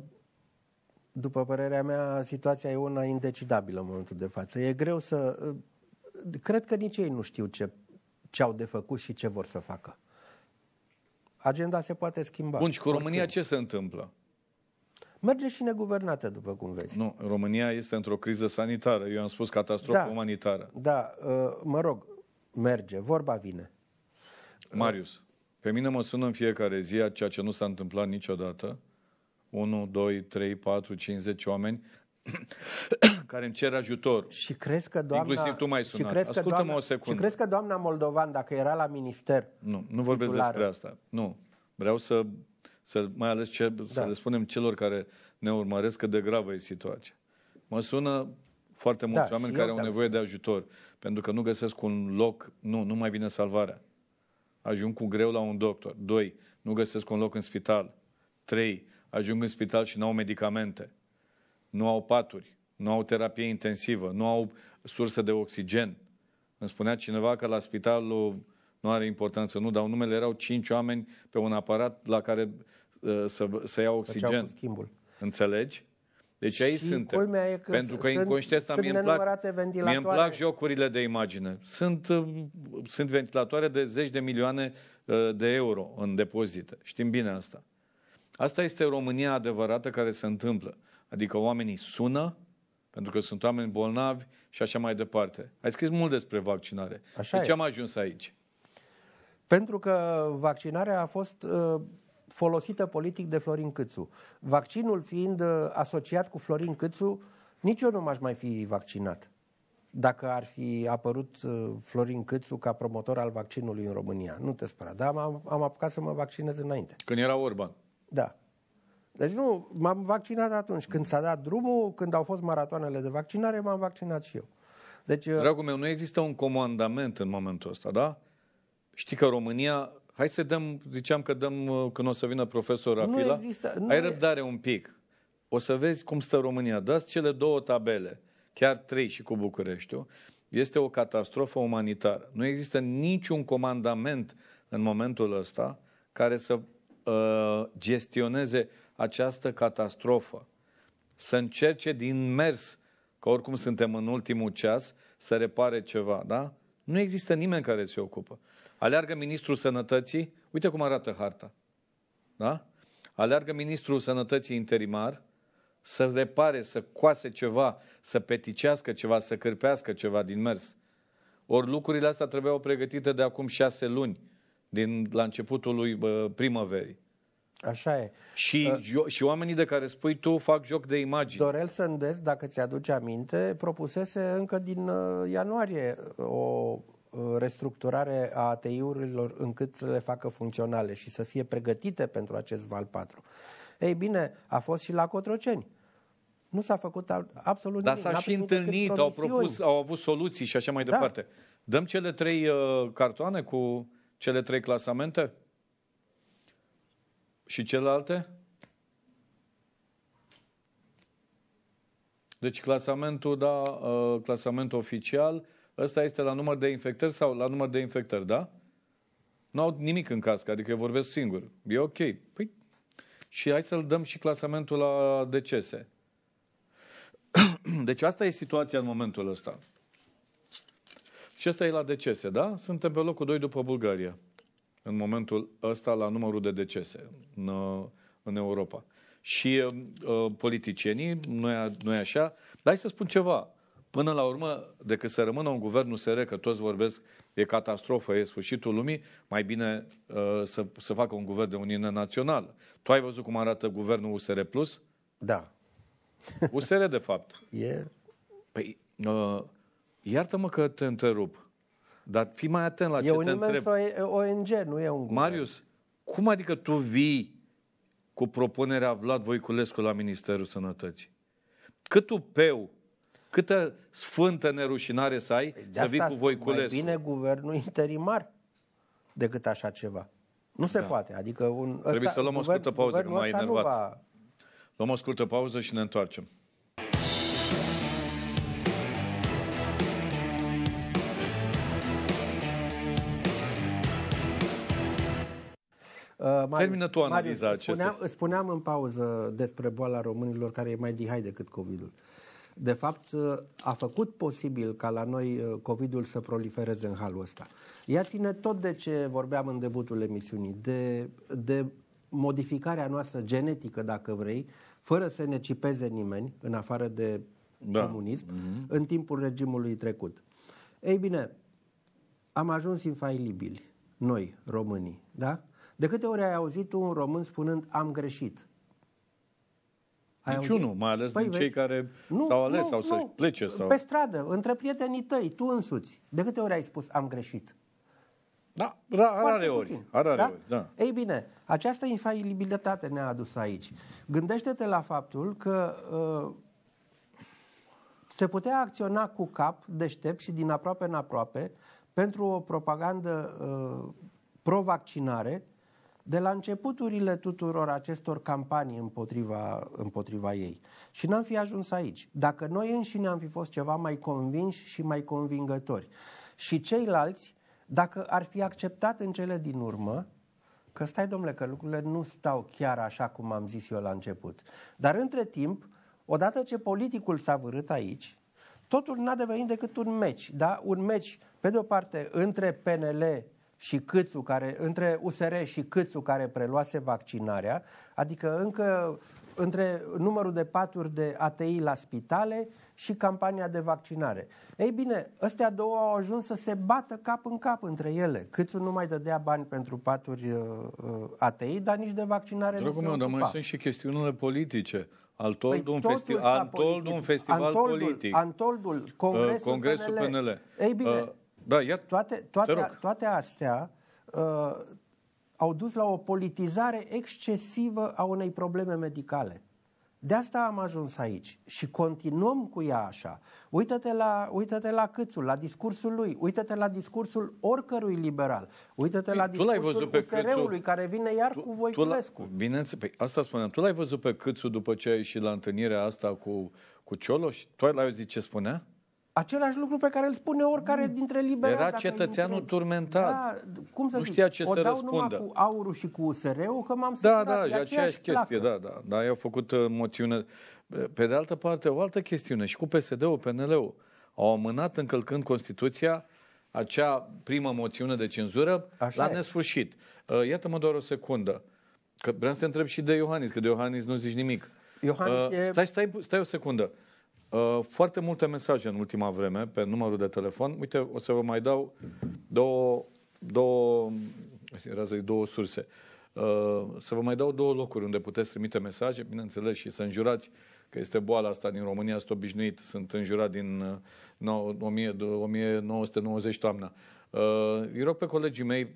după părerea mea, situația e una indecidabilă în momentul de față. E greu să... Cred că nici ei nu știu ce, ce au de făcut și ce vor să facă. Agenda se poate schimba. Bun, și cu România oricum. ce se întâmplă? Merge și neguvernată, după cum vezi. Nu, România este într-o criză sanitară. Eu am spus catastrofă da, umanitară. Da, uh, mă rog, merge, vorba vine. Marius, pe mine mă sună în fiecare zi ceea ce nu s-a întâmplat niciodată 1, 2, 3, 4, 5, 10 oameni care îmi cer ajutor. Și crezi că doamna... Inclusiv tu mai Și crezi că doamna, o secundă. Și crezi că doamna Moldovan, dacă era la minister... Nu, nu vorbesc titulară. despre asta. Nu. Vreau să, să mai ales ce, da. să le spunem celor care ne urmăresc că de gravă e situația. Mă sună foarte mulți da, oameni care au nevoie să... de ajutor, pentru că nu găsesc un loc, nu, nu mai vine salvarea. Ajung cu greu la un doctor. Doi, nu găsesc un loc în spital. Trei, ajung în spital și nu au medicamente, nu au paturi, nu au terapie intensivă, nu au sursă de oxigen. Îmi spunea cineva că la spitalul nu are importanță, nu dau numele, erau cinci oameni pe un aparat la care uh, să, să iau oxigen. schimbul. Înțelegi? Deci aici și suntem. sunt. e că Pentru că sunt, inconștient sunt mie îmi plac, mie îmi plac jocurile de imagine. Sunt, uh, sunt ventilatoare de zeci de milioane uh, de euro în depozite. Știm bine asta. Asta este România adevărată care se întâmplă. Adică oamenii sună, pentru că sunt oameni bolnavi și așa mai departe. Ai scris mult despre vaccinare. Așa de ce e. am ajuns aici? Pentru că vaccinarea a fost uh, folosită politic de Florin Câțu. Vaccinul fiind uh, asociat cu Florin Câțu, nici eu nu m-aș mai fi vaccinat dacă ar fi apărut uh, Florin Câțu ca promotor al vaccinului în România. Nu te spera, dar am, am apucat să mă vaccinez înainte. Când era Orban. Da. Deci nu, m-am vaccinat atunci. Când s-a dat drumul, când au fost maratoanele de vaccinare, m-am vaccinat și eu. Deci, uh, Dragul meu, nu există un comandament în momentul ăsta, da? Știi că România, hai să dăm, ziceam că dăm uh, când o să vină profesor Rafila, nu există, nu ai e... un pic. O să vezi cum stă România. Dați cele două tabele, chiar trei și cu Bucureștiu, Este o catastrofă umanitară. Nu există niciun comandament în momentul ăsta care să Uh, gestioneze această catastrofă, să încerce din mers, că oricum suntem în ultimul ceas, să repare ceva, da? Nu există nimeni care se ocupă. Aleargă ministrul sănătății, uite cum arată harta, da? Aleargă ministrul sănătății interimar, să repare, să coase ceva, să peticească ceva, să cârpească ceva din mers. Ori lucrurile astea trebuiau pregătite de acum șase luni din la începutul lui primăverii. Așa e. Și, uh, și oamenii de care spui tu fac joc de imagini. Dorel Sândes, dacă ți-aduce aminte, propusese încă din uh, ianuarie o ă, restructurare a ATI-urilor încât să le facă funcționale și să fie pregătite pentru acest val 4. Ei bine, a fost și la Cotroceni. Nu s-a făcut absolut Dar nimic. Dar s-a și întâlnit, au propus, au avut soluții și așa mai da. departe. Dăm cele trei uh, cartoane cu cele trei clasamente? Și celelalte? Deci clasamentul, da, uh, clasamentul oficial, ăsta este la număr de infectări sau la număr de infectări, da? Nu au nimic în cască, adică eu vorbesc singur. E ok. Păi, și hai să-l dăm și clasamentul la decese. Deci asta e situația în momentul ăsta. Și ăsta e la decese, da? Suntem pe locul 2 după Bulgaria. În momentul ăsta la numărul de decese în, uh, în Europa. Și uh, uh politicienii, nu e așa, dar hai să spun ceva. Până la urmă, decât să rămână un guvern USR, că toți vorbesc, e catastrofă, e sfârșitul lumii, mai bine uh, să, să facă un guvern de Uniune Națională. Tu ai văzut cum arată guvernul USR Plus? Da. USR, de fapt. E... Păi, uh, Iartă-mă că te întrerup, dar fii mai atent la e ce te întreb. E un ONG, nu e un guvern. Marius, cum adică tu vii cu propunerea Vlad Voiculescu la Ministerul Sănătății? Cât tu peu, câtă sfântă nerușinare să ai păi de să vii cu Voiculescu. Mai bine guvernul interimar decât așa ceva. Nu se da. poate. Adică un, Trebuie ăsta, să luăm o scurtă pauză, că m-ai enervat. Va... Luăm o scurtă pauză și ne întoarcem. Uh, Marius, Termină tu analiza Marius, acestui. spuneam, spuneam în pauză despre boala românilor care e mai dihai decât COVID-ul. De fapt, uh, a făcut posibil ca la noi uh, COVID-ul să prolifereze în halul ăsta. Ia ține tot de ce vorbeam în debutul emisiunii, de, de modificarea noastră genetică, dacă vrei, fără să ne cipeze nimeni, în afară de da. comunism, mm-hmm. în timpul regimului trecut. Ei bine, am ajuns infailibili, noi, românii, da? De câte ori ai auzit tu un român spunând am greșit? Niciunul, mai ales păi din vezi? cei care nu, s-au ales nu, sau nu. să plece. Sau... Pe stradă, între prietenii tăi, tu însuți. De câte ori ai spus am greșit? Da, ra, da, rare ori. Puțin, rare da? ori da. Ei bine, această infailibilitate ne-a adus aici. Gândește-te la faptul că uh, se putea acționa cu cap deștept și din aproape în aproape pentru o propagandă uh, pro-vaccinare de la începuturile tuturor acestor campanii împotriva, împotriva ei. Și n-am fi ajuns aici. Dacă noi înșine am fi fost ceva mai convinși și mai convingători și ceilalți, dacă ar fi acceptat în cele din urmă, că stai domnule că lucrurile nu stau chiar așa cum am zis eu la început. Dar între timp, odată ce politicul s-a vârât aici, totul n-a devenit decât un meci, da? Un meci, pe de o parte, între PNL și Câțu care, între USR și Câțu care preluase vaccinarea, adică încă între numărul de paturi de ATI la spitale și campania de vaccinare. Ei bine, ăstea două au ajuns să se bată cap în cap între ele. Câțu nu mai dădea bani pentru paturi uh, uh ATI, dar nici de vaccinare Dragul nu meu, dar mai sunt și chestiunile politice. Antoldul, păi, un, festi- Antoldul un festival Antoldul, politic. Antoldul, Congresul, uh, Congresul PNL. PNL. Ei bine, uh, da, ia, toate, toate, toate astea uh, au dus la o politizare excesivă a unei probleme medicale. De asta am ajuns aici și continuăm cu ea așa. Uită-te la, uită-te la Câțul, la discursul lui, uită-te la discursul oricărui liberal, uită-te la discursul tu văzut pe Câțu, care vine iar tu, cu Voiculescu. bineînțeles, păi asta spuneam, tu l-ai văzut pe Câțu după ce ai ieșit la întâlnirea asta cu, cu Cioloș? Tu ai auzit ce spunea? Același lucru pe care îl spune oricare mm. dintre liberali. Era cetățeanul dintre... turmentat. Da, cum să nu știa ce o să dau răspundă. Numai cu aurul și cu usr că m-am Da, da, și aceeași chestie, placă. da, da. Da, i-au făcut uh, moțiune. Pe de altă parte, o altă chestiune și cu PSD-ul, PNL-ul. Au amânat încălcând Constituția acea primă moțiune de cenzură Așa la e. nesfârșit. Uh, iată-mă doar o secundă. Că vreau să te întreb și de Iohannis, că de Iohannis nu zici nimic. Iohannis uh, Stai, stai, stai o secundă. Uh, Uh, foarte multe mesaje în ultima vreme pe numărul de telefon. Uite, o să vă mai dau două, două, era să zic, două surse. Uh, să vă mai dau două locuri unde puteți trimite mesaje, bineînțeles, și să înjurați că este boala asta din România, sunt obișnuit, sunt înjurat din 1990 uh, toamna. Îi rog pe colegii mei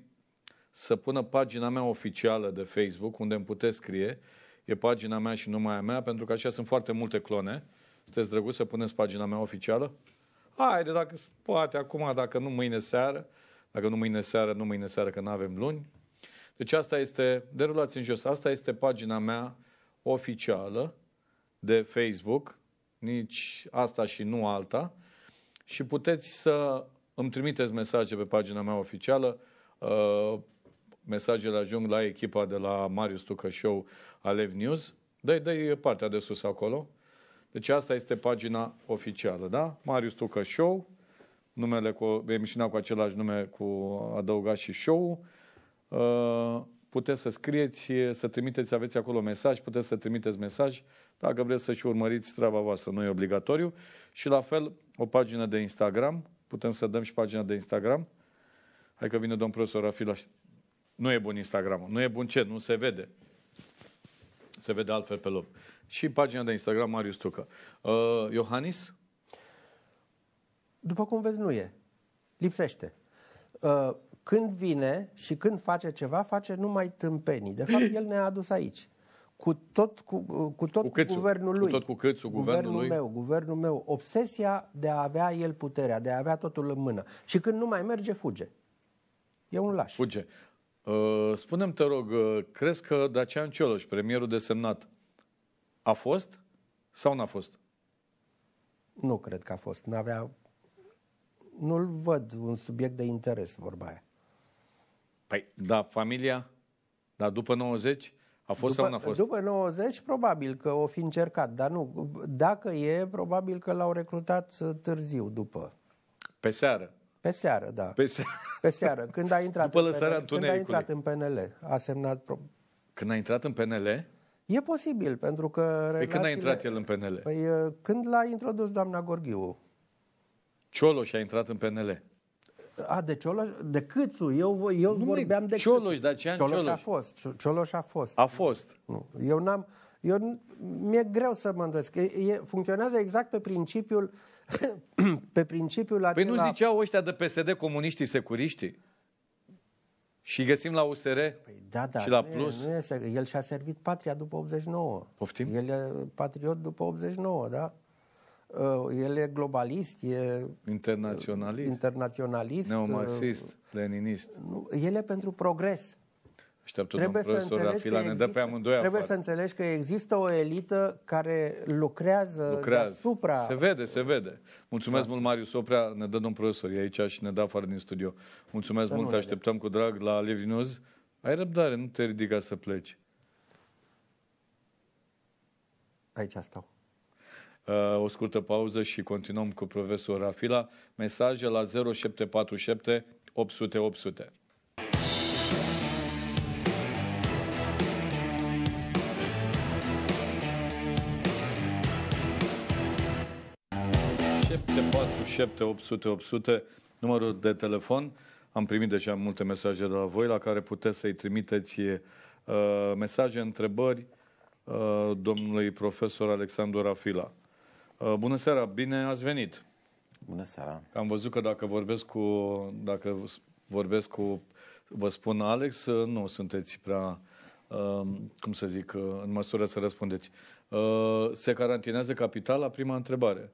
să pună pagina mea oficială de Facebook, unde îmi puteți scrie, e pagina mea și numai a mea, pentru că așa sunt foarte multe clone sunteți drăguți să puneți pagina mea oficială? Haide, dacă poate, acum, dacă nu mâine seară, dacă nu mâine seară, nu mâine seară, că nu avem luni. Deci asta este, derulați în jos, asta este pagina mea oficială de Facebook, nici asta și nu alta. Și puteți să îmi trimiteți mesaje pe pagina mea oficială, uh, mesajele ajung la echipa de la Marius Tucă Show Alev News. Dă-i, dă partea de sus acolo. Deci asta este pagina oficială, da? Marius Tucă Show, numele cu, emisiunea cu același nume cu adăugat și show uh, Puteți să scrieți, să trimiteți, aveți acolo mesaj, puteți să trimiteți mesaj dacă vreți să și urmăriți treaba voastră, nu e obligatoriu. Și la fel, o pagină de Instagram, putem să dăm și pagina de Instagram. Hai că vine domn profesor Rafila. Nu e bun Instagram, nu e bun ce, nu se vede. Se vede altfel pe loc și pagina de Instagram Marius Tucă. Uh, Iohannis? După cum vezi, nu e. Lipsește. Uh, când vine și când face ceva, face numai tâmpenii. De fapt, el ne-a adus aici. Cu tot cu, uh, cu, tot cu, câțu, cu guvernul lui. Cu tot cu câțu, guvernul, guvernul lui. meu, guvernul meu. Obsesia de a avea el puterea, de a avea totul în mână. Și când nu mai merge, fuge. E un laș. Fuge. Uh, spune te rog, uh, crezi că Dacian Cioloș, premierul desemnat, a fost sau n-a fost? Nu cred că a fost. N-avea... Nu-l văd un subiect de interes, vorba aia. Păi, da, familia? Dar după 90? A fost după, sau n-a fost? După 90, probabil că o fi încercat, dar nu. Dacă e, probabil că l-au recrutat târziu, după. Pe seară? Pe seară, da. Pe seară. Pe seară când a intrat, după în, PNL, când a intrat în PNL. A semnat... Pro... Când a intrat în PNL? E posibil, pentru că... Relațiile... Păi pe când a intrat el în PNL? Păi când l-a introdus doamna Gorghiu. Cioloș a intrat în PNL. A, de Cioloș? De Câțu. Eu, eu nu vorbeam de Cioloș, ce Cioloș. Cioloș a fost. Cioloș a fost. A fost. Nu. Eu n-am... Eu, mi-e greu să mă îndoiesc. E, e, funcționează exact pe principiul pe principiul acela... Păi nu ziceau ăștia de PSD comuniștii securiștii? Și găsim la USR păi, da, da, și la nu Plus. E, nu este, el și-a servit patria după 89. Poftim? El e patriot după 89, da? Uh, el e globalist, e... Internaționalist. Internaționalist. Neomarxist, uh, leninist. El e pentru progres. Așteaptă trebuie să înțelegi că pe amândoi Trebuie afară. să înțelegi că există o elită care lucrează, lucrează. deasupra. Se vede, se vede. Mulțumesc Asta. mult, Marius Oprea, ne dă domnul profesor, e aici și ne dă afară din studio. Mulțumesc să mult, te așteptăm cu drag la Levinuz. Ai răbdare, nu te ridica să pleci. Aici stau. Uh, o scurtă pauză și continuăm cu profesor Rafila. Mesaje la 0747 800 800. 7, 800, 800, numărul de telefon. Am primit deja multe mesaje de la voi la care puteți să-i trimiteți uh, mesaje, întrebări uh, domnului profesor Alexandru Rafila. Uh, bună seara, bine ați venit! Bună seara! Am văzut că dacă vorbesc cu, dacă vorbesc cu, vă spun Alex, uh, nu sunteți prea, uh, cum să zic, uh, în măsură să răspundeți. Uh, se carantinează capitala? Prima întrebare.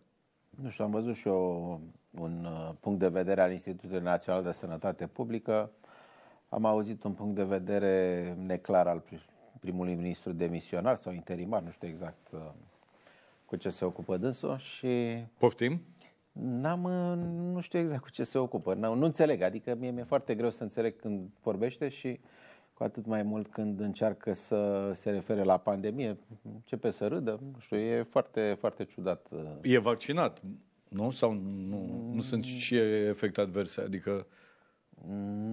Nu știu, am văzut și eu un uh, punct de vedere al Institutului Național de Sănătate Publică. Am auzit un punct de vedere neclar al primului ministru demisionar sau interimar, nu știu exact uh, cu ce se ocupă dânsul și... Poftim? N-am, uh, nu știu exact cu ce se ocupă, nu, nu înțeleg, adică mie mi-e foarte greu să înțeleg când vorbește și uh, cu atât mai mult când încearcă să se refere la pandemie, începe să râdă, nu știu, e foarte, foarte ciudat. Uh. E vaccinat, nu? Sau nu, nu sunt și efecte adverse, adică...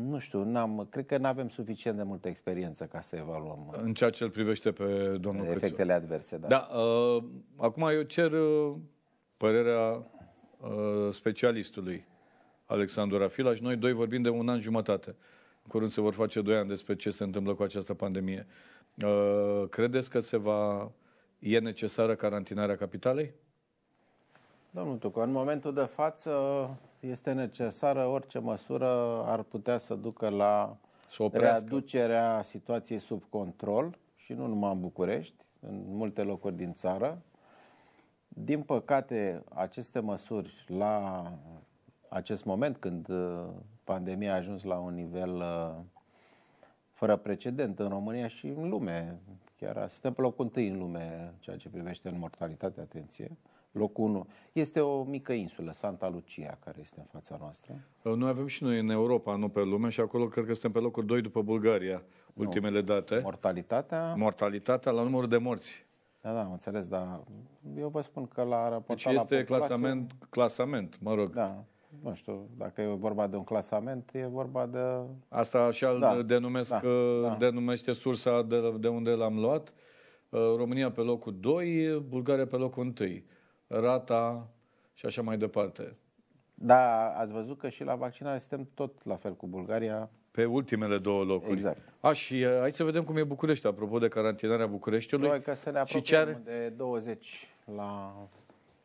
Nu știu, n-am, cred că nu avem suficient de multă experiență ca să evaluăm. Uh, în ceea ce îl privește pe domnul Efectele Crețu. adverse, da. Da, uh, acum eu cer uh, părerea uh, specialistului Alexandru Rafila și noi doi vorbim de un an jumătate. Uh, curând se vor face doi ani despre ce se întâmplă cu această pandemie. Uh, credeți că se va, e necesară carantinarea capitalei? Domnul Tucă, în momentul de față este necesară orice măsură ar putea să ducă la să readucerea situației sub control și nu numai în București, în multe locuri din țară. Din păcate, aceste măsuri la acest moment când uh, pandemia a ajuns la un nivel uh, fără precedent în România și în lume. Chiar suntem pe locul întâi în lume, ceea ce privește în mortalitate, atenție. Locul 1. Este o mică insulă, Santa Lucia, care este în fața noastră. Uh, noi avem și noi în Europa, nu pe lume, și acolo cred că suntem pe locul 2 după Bulgaria, nu. ultimele date. Mortalitatea? Mortalitatea la numărul de morți. Da, da, am înțeles, dar eu vă spun că la raportul deci este la populație... clasament, clasament, mă rog. Da, nu știu, dacă e vorba de un clasament, e vorba de... Asta așa da, denumesc, da, da. denumește sursa de, de unde l-am luat. Uh, România pe locul 2, Bulgaria pe locul 1. Rata și așa mai departe. Da, ați văzut că și la vaccinare suntem tot la fel cu Bulgaria. Pe ultimele două locuri. Exact. A, și uh, hai să vedem cum e București, apropo de carantinarea Bucureștiului. Probabil că să ne apropiem ce ar... de 20 la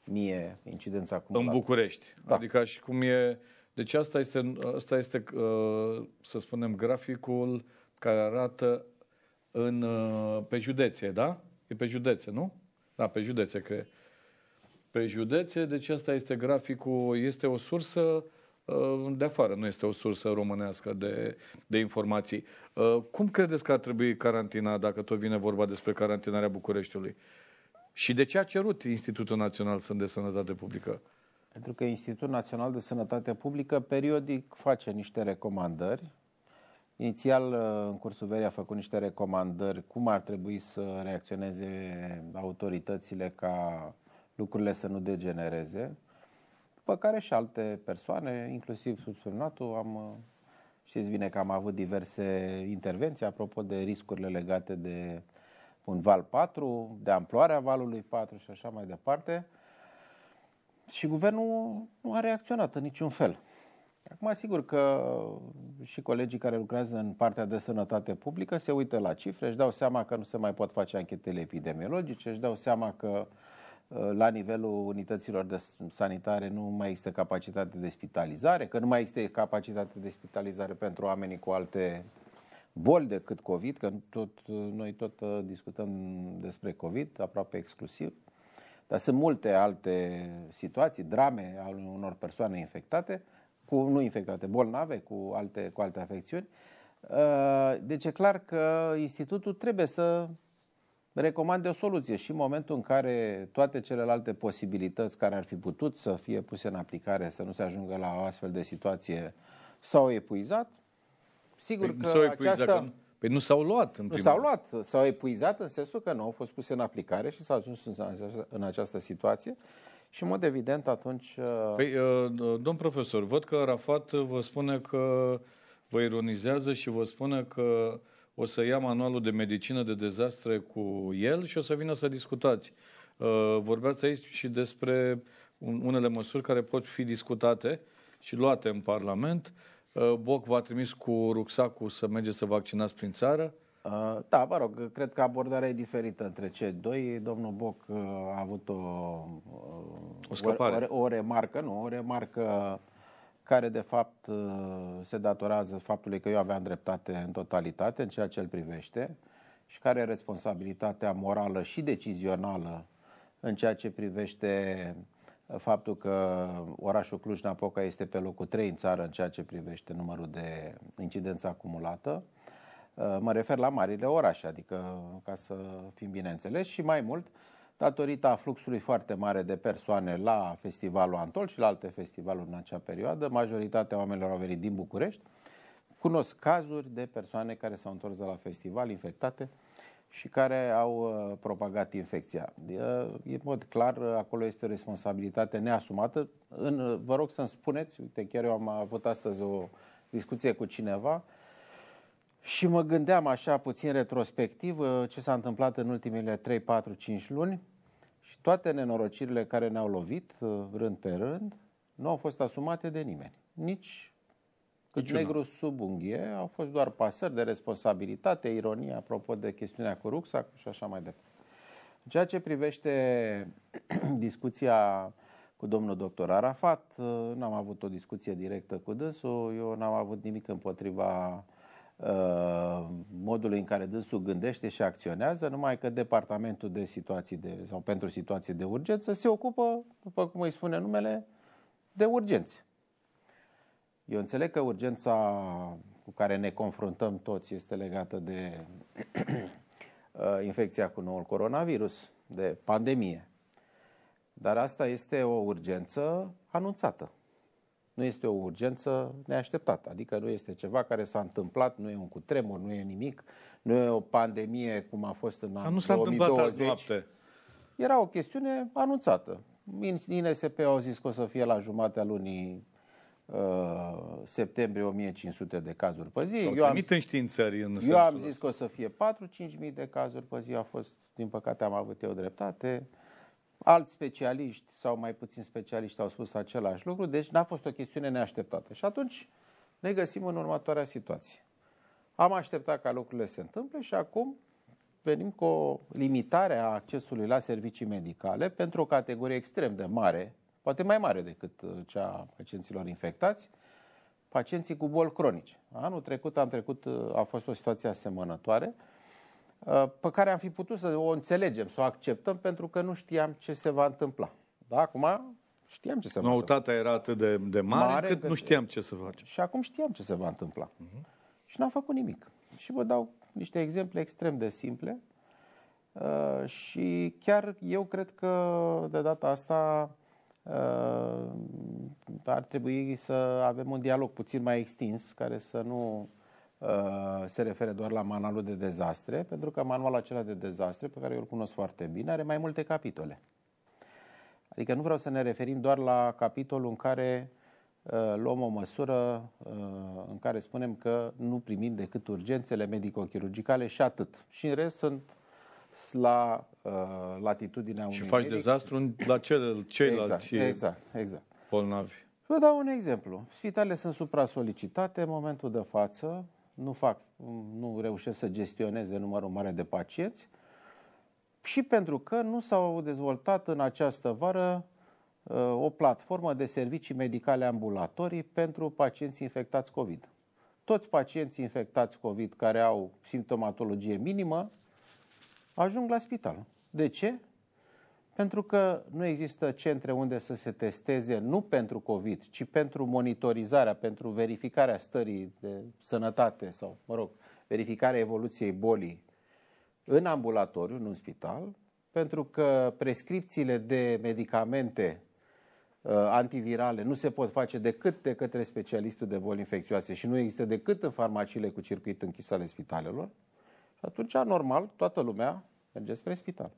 mie incidența cumulată. În București. Da. Adică și cum e... Deci asta este, asta este uh, să spunem, graficul care arată în, uh, pe județe, da? E pe județe, nu? Da, pe județe, cred. pe județe, deci asta este graficul, este o sursă uh, de afară, nu este o sursă românească de, de informații. Cum credeți că ar trebui carantina, dacă tot vine vorba despre carantinarea Bucureștiului? Și de ce a cerut Institutul Național de Sănătate Publică? Pentru că Institutul Național de Sănătate Publică periodic face niște recomandări. Inițial, uh, în cursul verii, a făcut niște recomandări cum ar trebui să reacționeze autoritățile ca lucrurile să nu degenereze. După care și alte persoane, inclusiv subsemnatul, am, uh, știți bine că am avut diverse intervenții apropo de riscurile legate de un val 4, de amploarea valului 4 și așa mai departe. Și guvernul nu a reacționat în niciun fel. Acum, sigur că și colegii care lucrează în partea de sănătate publică se uită la cifre, își dau seama că nu se mai pot face anchetele epidemiologice, își dau seama că ă, la nivelul unităților de sanitare nu mai există capacitate de spitalizare, că nu mai există capacitate de spitalizare pentru oamenii cu alte boli decât COVID, că tot, noi tot uh, discutăm despre COVID aproape exclusiv, dar sunt multe alte situații, drame ale unor persoane infectate, cu nu infectate, bolnave, cu alte, cu alte afecțiuni. Uh, deci e clar că institutul trebuie să recomande o soluție și în momentul în care toate celelalte posibilități care ar fi putut să fie puse în aplicare, să nu se ajungă la o astfel de situație, s-au epuizat, Sigur păi că nu aceasta... Că nu... Păi nu s-au luat, în Nu s-au luat, s-au epuizat în sensul că nu au fost puse în aplicare și s-a ajuns în această, în această situație. Și, în mod evident, atunci... Uh, păi, uh, domn profesor, văd că Rafat vă spune că vă ironizează și vă spune că o să ia manualul de medicină de dezastre cu el și o să vină să discutați. Uh, vorbeați aici și despre unele măsuri care pot fi discutate și luate în Parlament. Uh, Boc v-a trimis cu rucsacul să mergeți să vaccinați prin țară? Uh, da, mă rog, cred că abordarea e diferită între cei doi. Domnul Boc uh, a avut o, o, scăpare. o, o remarcă, nu, o remarcă care de fapt se datorează faptului că eu aveam dreptate în totalitate în ceea ce îl privește și care e responsabilitatea morală și decizională în ceea ce privește faptul că orașul Cluj-Napoca este pe locul 3 în țară în ceea ce privește numărul de incidență acumulată. Uh, mă refer la marile orașe, adică ca să fim bineînțeles și mai mult datorită fluxului foarte mare de persoane la festivalul Antol și la alte festivaluri în acea perioadă, majoritatea oamenilor au venit din București. Cunosc cazuri de persoane care s-au întors de la festival infectate și care au uh, propagat infecția. Uh, în mod clar, uh, acolo este o responsabilitate neasumată. În, vă rog să-mi spuneți, uite, chiar eu am avut astăzi o discuție cu cineva și mă gândeam așa puțin retrospectiv ce s-a întâmplat în ultimele 3, 4, 5 luni și toate nenorocirile care ne-au lovit rând pe rând nu au fost asumate de nimeni. Nici Căciuna. negru sub unghie, au fost doar pasări de responsabilitate, ironie apropo de chestiunea cu Ruxa și așa mai departe. În ceea ce privește discuția cu domnul doctor Arafat, uh, n-am avut o discuție directă cu dânsul, eu n-am avut nimic împotriva uh, modului în care dânsul gândește și acționează, numai că departamentul de situații de, sau pentru situații de urgență se ocupă, după cum îi spune numele, de urgențe. Eu înțeleg că urgența cu care ne confruntăm toți este legată de uh, infecția cu noul coronavirus, de pandemie. Dar asta este o urgență anunțată. Nu este o urgență neașteptată, adică nu este ceva care s-a întâmplat, nu e un cutremur, nu e nimic, nu e o pandemie cum a fost în anul 2020. Era o chestiune anunțată. INSP au zis că o să fie la jumatea lunii Uh, septembrie 1500 de cazuri pe zi. Eu am, în științări în eu am zis că o să fie 4-5.000 de cazuri pe zi. A fost, din păcate, am avut eu dreptate. Alți specialiști sau mai puțin specialiști au spus același lucru, deci n-a fost o chestiune neașteptată. Și atunci ne găsim în următoarea situație. Am așteptat ca lucrurile se întâmple și acum venim cu o limitare a accesului la servicii medicale pentru o categorie extrem de mare poate mai mare decât uh, cea a pacienților infectați, pacienții cu boli cronice. Anul trecut, am trecut, uh, a fost o situație asemănătoare uh, pe care am fi putut să o înțelegem, să o acceptăm, pentru că nu știam ce se va întâmpla. Da, acum știam ce se va întâmpla. Noutatea era atât de, de mare, mare încât că... nu știam ce să facem. Și acum știam ce se va întâmpla. Uh-huh. Și n-am făcut nimic. Și vă dau niște exemple extrem de simple. Uh, și chiar eu cred că de data asta Uh, ar trebui să avem un dialog puțin mai extins, care să nu uh, se refere doar la manualul de dezastre, pentru că manualul acela de dezastre, pe care eu îl cunosc foarte bine, are mai multe capitole. Adică nu vreau să ne referim doar la capitolul în care uh, luăm o măsură în care spunem că nu primim decât urgențele medico-chirurgicale și atât. Și în rest sunt la uh, latitudinea unui Și faci medic. dezastru în, la cel, ceilalți exact, exact, exact. bolnavi. Vă dau un exemplu. Spitalele sunt supra-solicitate în momentul de față, nu, fac, nu reușesc să gestioneze numărul mare de pacienți și pentru că nu s-au dezvoltat în această vară uh, o platformă de servicii medicale ambulatorii pentru pacienți infectați COVID. Toți pacienții infectați COVID care au simptomatologie minimă ajung la spital. De ce? Pentru că nu există centre unde să se testeze nu pentru COVID, ci pentru monitorizarea, pentru verificarea stării de sănătate sau, mă rog, verificarea evoluției bolii în ambulatoriu, nu în spital, pentru că prescripțiile de medicamente uh, antivirale nu se pot face decât de către specialistul de boli infecțioase și nu există decât în farmaciile cu circuit închis ale spitalelor, atunci, normal, toată lumea merge spre spital.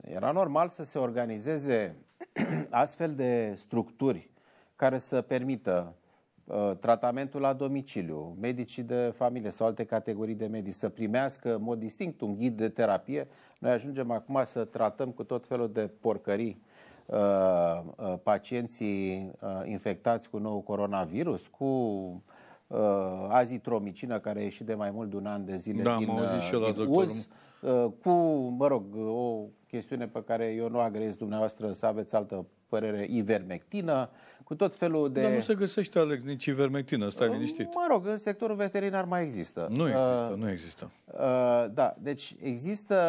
Era normal să se organizeze astfel de structuri care să permită uh, tratamentul la domiciliu, medicii de familie sau alte categorii de medici să primească în mod distinct un ghid de terapie. Noi ajungem acum să tratăm cu tot felul de porcării uh, uh, pacienții infectați cu nou coronavirus, cu azitromicină care a ieșit de mai mult de un an de zile da, din, din uz, Uh, cu, mă rog, uh, o chestiune pe care eu nu agrez dumneavoastră să aveți altă părere, ivermectină, cu tot felul de... Dar nu se găsește, Alex, nici ivermectină, stai uh, liniștit. Mă rog, în sectorul veterinar mai există. Nu există, uh, nu există. Uh, da, deci există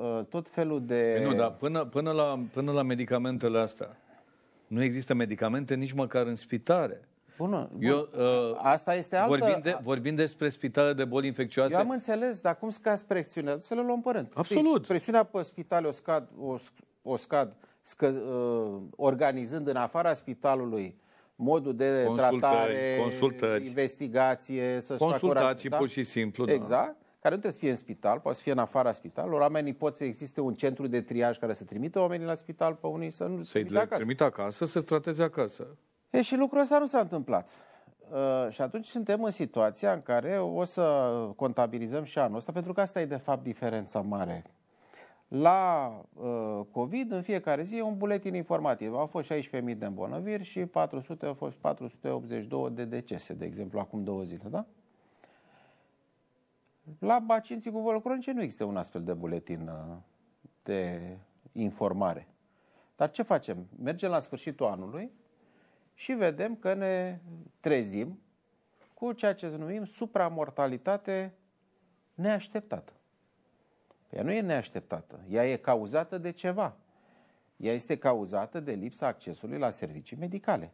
uh, tot felul de... Păi nu, dar până, până, la, până la medicamentele astea, nu există medicamente nici măcar în spitare. Bună, bun. Eu, uh, asta este altă... Vorbim, de, vorbim despre spitale de boli infecțioase. Eu am înțeles, dar cum scazi presiunea? Să le luăm pe rând. Absolut. Presiunea pe spitale o scad, o, o scad scă, uh, organizând în afara spitalului modul de consultări, tratare, consultări, investigație, să consultații facă pur și simplu. Da. Exact. Care nu trebuie să fie în spital, poate să fie în afara spitalului. Oamenii pot să existe un centru de triaj care să trimită oamenii la spital pe unii, să nu să-i trimite acasă. Trimite acasă, să trateze acasă. E, și lucrul ăsta nu s-a întâmplat. E, ă, și atunci suntem în situația în care o să contabilizăm și anul ăsta, pentru că asta e de fapt diferența mare. La uh, COVID, în fiecare zi, e un buletin informativ. Au fost 16.000 de îmbolnăviri și 400 au fost 482 de decese, de exemplu, acum două zile, da? La pacienții cu boli cronice nu există un astfel de buletin uh, de informare. Dar ce facem? Mergem la sfârșitul anului, și vedem că ne trezim cu ceea ce numim supramortalitate neașteptată. Ea nu e neașteptată, ea e cauzată de ceva. Ea este cauzată de lipsa accesului la servicii medicale.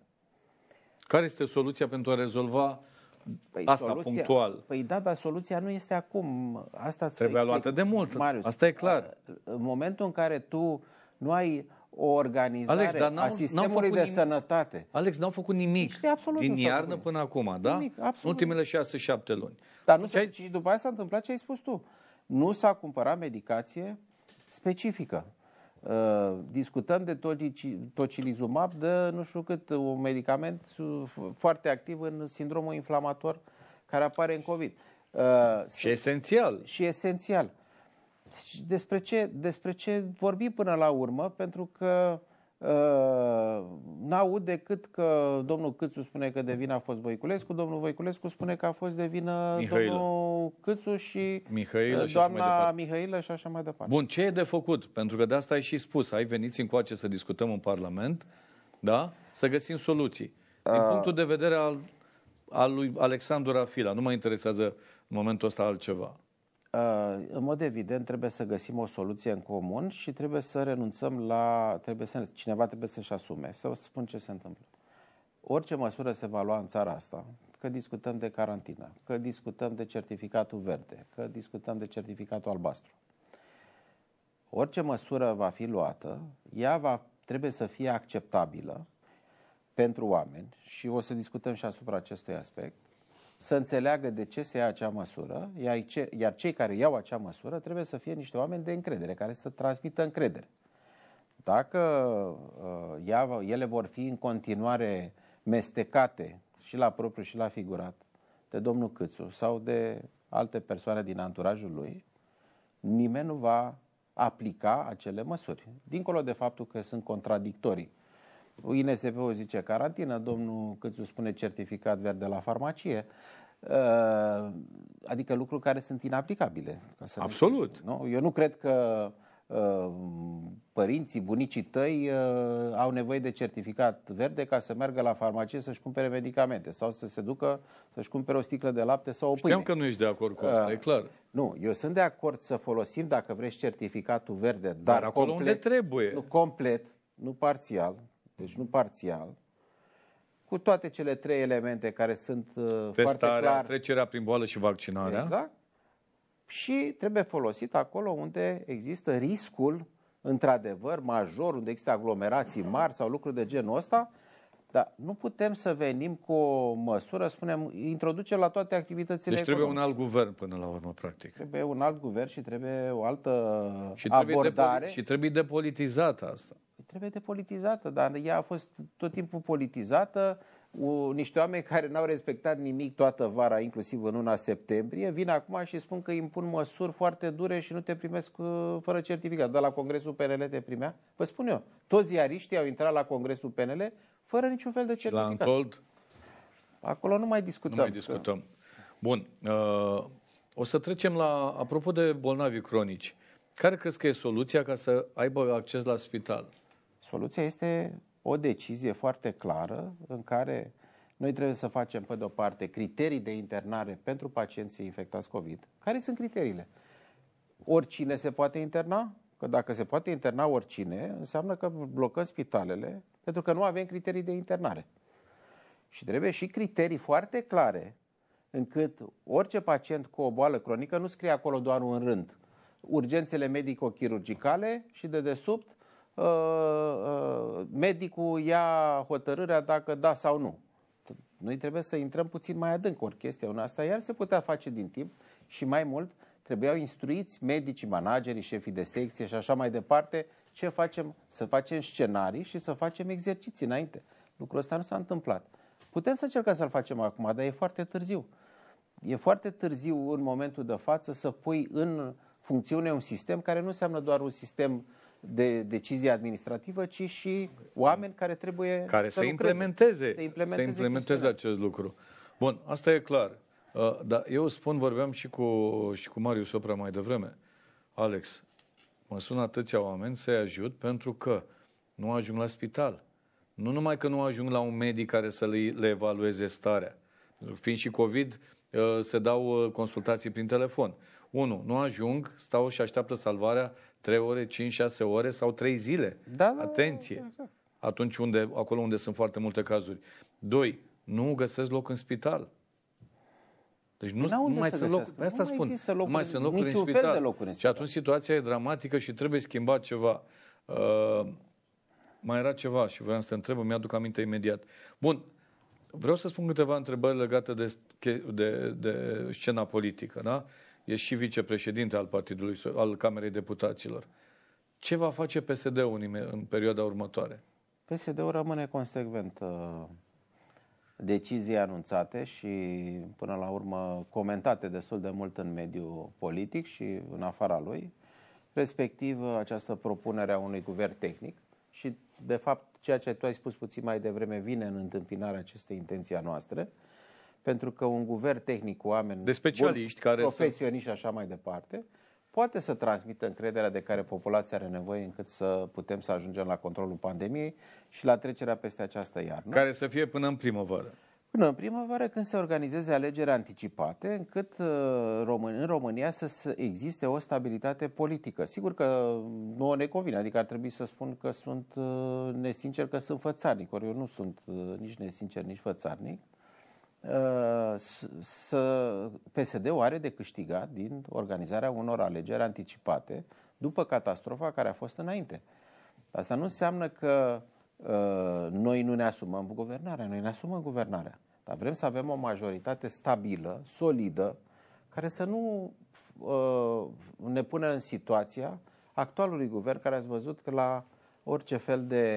Care este soluția pentru a rezolva păi, asta soluția, punctual? Păi da, dar soluția nu este acum. Asta Trebuia luată de mult, Marius, asta e clar. În momentul în care tu nu ai o organizare Alex, dar a sistemului de nimic. sănătate. Alex, n-au făcut nimic absolut din iarnă nimic. până acum, da? Nimic, absolut. Ultimele 6-7 luni. Dar nu deci ai... și după aia s-a întâmplat ce ai spus tu. Nu s-a cumpărat medicație specifică. Uh, discutăm de tocilizumab, de nu știu cât, un medicament uh, foarte activ în sindromul inflamator care apare în COVID. Uh, și esențial. Și esențial. Deci despre ce, despre ce vorbi până la urmă, pentru că uh, n-aud decât că domnul Câțu spune că de vină a fost Voiculescu, domnul Voiculescu spune că a fost de vină Mihailă. domnul Câțu și ă, Mihailă doamna și Mihailă și așa mai departe. Bun, ce e de făcut? Pentru că de asta ai și spus, ai venit încoace să discutăm în Parlament, da? Să găsim soluții. Din punctul de vedere al, al lui Alexandru Rafila, nu mă interesează în momentul ăsta altceva. Uh, în mod evident trebuie să găsim o soluție în comun și trebuie să renunțăm la, trebuie să, cineva trebuie să-și asume, să vă spun ce se întâmplă. Orice măsură se va lua în țara asta, că discutăm de carantină, că discutăm de certificatul verde, că discutăm de certificatul albastru. Orice măsură va fi luată, ea va, trebuie să fie acceptabilă pentru oameni și o să discutăm și asupra acestui aspect să înțeleagă de ce se ia acea măsură, iar cei care iau acea măsură trebuie să fie niște oameni de încredere, care să transmită încredere. Dacă uh, ele vor fi în continuare mestecate și la propriu și la figurat de domnul Câțu sau de alte persoane din anturajul lui, nimeni nu va aplica acele măsuri. Dincolo de faptul că sunt contradictorii INSP-ul zice carantină, domnul Cățu spune certificat verde la farmacie, uh, adică lucruri care sunt inaplicabile. Ca să Absolut. Nu? Eu nu cred că uh, părinții, bunicii tăi uh, au nevoie de certificat verde ca să meargă la farmacie să-și cumpere medicamente sau să se ducă să-și cumpere o sticlă de lapte sau o Știam pâine. Știam că nu ești de acord cu asta, uh, e clar. Nu, eu sunt de acord să folosim, dacă vreți, certificatul verde, dar, dar acolo complet, unde trebuie. Nu, complet, nu parțial, deci nu parțial, cu toate cele trei elemente care sunt uh, Testarea, foarte clar. trecerea prin boală și vaccinarea. Exact. Și trebuie folosit acolo unde există riscul, într-adevăr, major, unde există aglomerații mari sau lucruri de genul ăsta, dar nu putem să venim cu o măsură, spunem, introduce la toate activitățile Deci trebuie economice. un alt guvern până la urmă, practic. Trebuie un alt guvern și trebuie o altă și trebuie abordare. Trebuie și trebuie depolitizată asta. Trebuie depolitizată, dar ea a fost tot timpul politizată. U, niște oameni care n-au respectat nimic toată vara, inclusiv în luna septembrie, vin acum și spun că impun măsuri foarte dure și nu te primesc uh, fără certificat. Dar la Congresul PNL te primea? Vă spun eu, toți ziariștii au intrat la Congresul PNL fără niciun fel de certificat. La Antold? Acolo nu mai discutăm. Nu mai discutăm. Că... Bun. Uh, o să trecem la, apropo de bolnavi cronici, care crezi că e soluția ca să aibă acces la spital? Soluția este o decizie foarte clară în care noi trebuie să facem, pe de-o parte, criterii de internare pentru pacienții infectați COVID. Care sunt criteriile? Oricine se poate interna, Că dacă se poate interna oricine, înseamnă că blocăm spitalele pentru că nu avem criterii de internare. Și trebuie și criterii foarte clare încât orice pacient cu o boală cronică nu scrie acolo doar un rând. Urgențele medico-chirurgicale și de desubt uh, uh, medicul ia hotărârea dacă da sau nu. Noi trebuie să intrăm puțin mai adânc ori chestia una asta, iar se putea face din timp și mai mult trebuiau instruiți medicii, managerii, șefii de secție și așa mai departe ce facem, să facem scenarii și să facem exerciții înainte. Lucrul ăsta nu s-a întâmplat. Putem să încercăm să-l facem acum, dar e foarte târziu. E foarte târziu în momentul de față să pui în funcțiune un sistem care nu înseamnă doar un sistem de decizie administrativă, ci și oameni care trebuie care să, să lucreze, implementeze, să implementeze, să implementeze acest lucru. Bun, asta e clar. Uh, da, eu spun, vorbeam și cu, și cu Marius Sopra mai devreme. Alex, mă sun atâția oameni să-i ajut pentru că nu ajung la spital. Nu numai că nu ajung la un medic care să le, le evalueze starea. Fiind și COVID, uh, se dau uh, consultații prin telefon. Unu, Nu ajung, stau și așteaptă salvarea 3 ore, 5-6 ore sau 3 zile. Da, da, da, Atenție! Da, exact. Atunci unde, acolo unde sunt foarte multe cazuri. Doi, Nu găsesc loc în spital. Deci păi nu, nu mai sunt loc, asta nu spun, mai există locuri, nu mai sunt locuri în spital. Fel de locuri în spital. Și atunci situația e dramatică și trebuie schimbat ceva. Uh, mai era ceva și vreau să te întreb, mi-aduc aminte imediat. Bun, vreau să spun câteva întrebări legate de, de, de scena politică, da? E și vicepreședinte al Partidului, al Camerei Deputaților. Ce va face PSD-ul în, în perioada următoare? PSD-ul rămâne consecvent uh decizii anunțate și până la urmă comentate destul de mult în mediul politic și în afara lui, respectiv această propunere a unui guvern tehnic și de fapt ceea ce tu ai spus puțin mai devreme vine în întâmpinarea acestei intenții a noastre, pentru că un guvern tehnic cu oameni de specialiști buni, care profesioniști și așa mai departe, poate să transmită încrederea de care populația are nevoie încât să putem să ajungem la controlul pandemiei și la trecerea peste această iarnă. Care să fie până în primăvară. Până în primăvară, când se organizeze alegeri anticipate, încât uh, în România să existe o stabilitate politică. Sigur că uh, nu ne convine, adică ar trebui să spun că sunt uh, nesincer, că sunt fățarnic, ori eu nu sunt nici nesincer, nici fățarnic. Uh, să PSD-ul are de câștigat din organizarea unor alegeri anticipate după catastrofa care a fost înainte. Asta nu înseamnă că uh, noi nu ne asumăm guvernarea, noi ne asumăm guvernarea. Dar vrem să avem o majoritate stabilă, solidă, care să nu uh, ne pună în situația actualului guvern care ați văzut că la orice fel de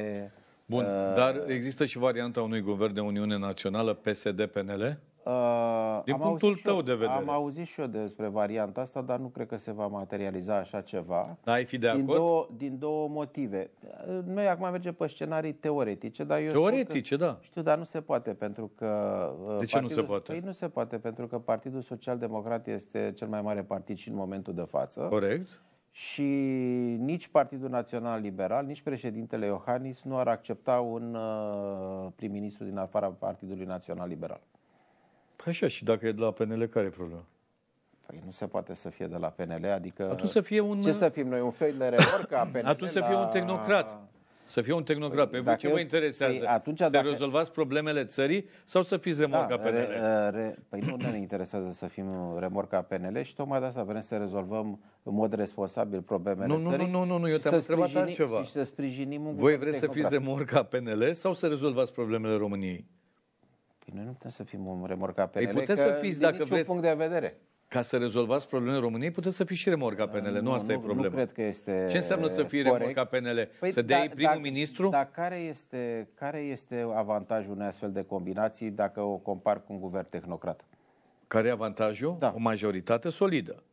Bun, uh, dar există și varianta unui guvern de Uniune Națională, PSD-PNL? Uh, Din am punctul tău eu, de vedere. Am auzit și eu despre varianta asta, dar nu cred că se va materializa așa ceva. Ai fi de din acord? Două, din două motive. Noi acum mergem pe scenarii teoretice, dar eu Teoretice, că, da. Știu, dar nu se poate pentru că... Uh, de ce nu se poate? Păi nu se poate pentru că Partidul Social Democrat este cel mai mare partid și în momentul de față. Corect și nici Partidul Național Liberal, nici președintele Iohannis nu ar accepta un uh, prim-ministru din afara Partidului Național Liberal. Păi așa, și dacă e de la PNL, care e problema? Păi nu se poate să fie de la PNL, adică... Atunci să fie un... Ce să fim noi, un fel de reor PNL Atunci la... să fie un tehnocrat. Să fie un tehnocrat. Pe păi, voi ce vă interesează? Păi, atunci, să dacă... rezolvați problemele țării sau să fiți remorca da, PNL? Re, uh, re, păi nu ne interesează să fim remorca PNL și tocmai de asta vrem să rezolvăm în mod responsabil problemele nu, țării. Nu, nu, nu, nu, eu te-am întrebat sprijini, altceva. Și să sprijinim un Voi vreți tehnocrat. să fiți remorca PNL sau să rezolvați problemele României? Păi noi nu putem să fim un remorca PNL, păi puteți că, să fiți, dacă dacă vreți... punct de vedere ca să rezolvați problemele României, puteți să fiți și remorca PNL. Nu, nu asta nu, e problema. Nu cred că este Ce înseamnă să fii corect. remorca PNL? Păi, să dea da, primul da, ministru? Dar care este, care este avantajul unei astfel de combinații dacă o compar cu un guvern tehnocrat? Care e avantajul? Da. O majoritate solidă.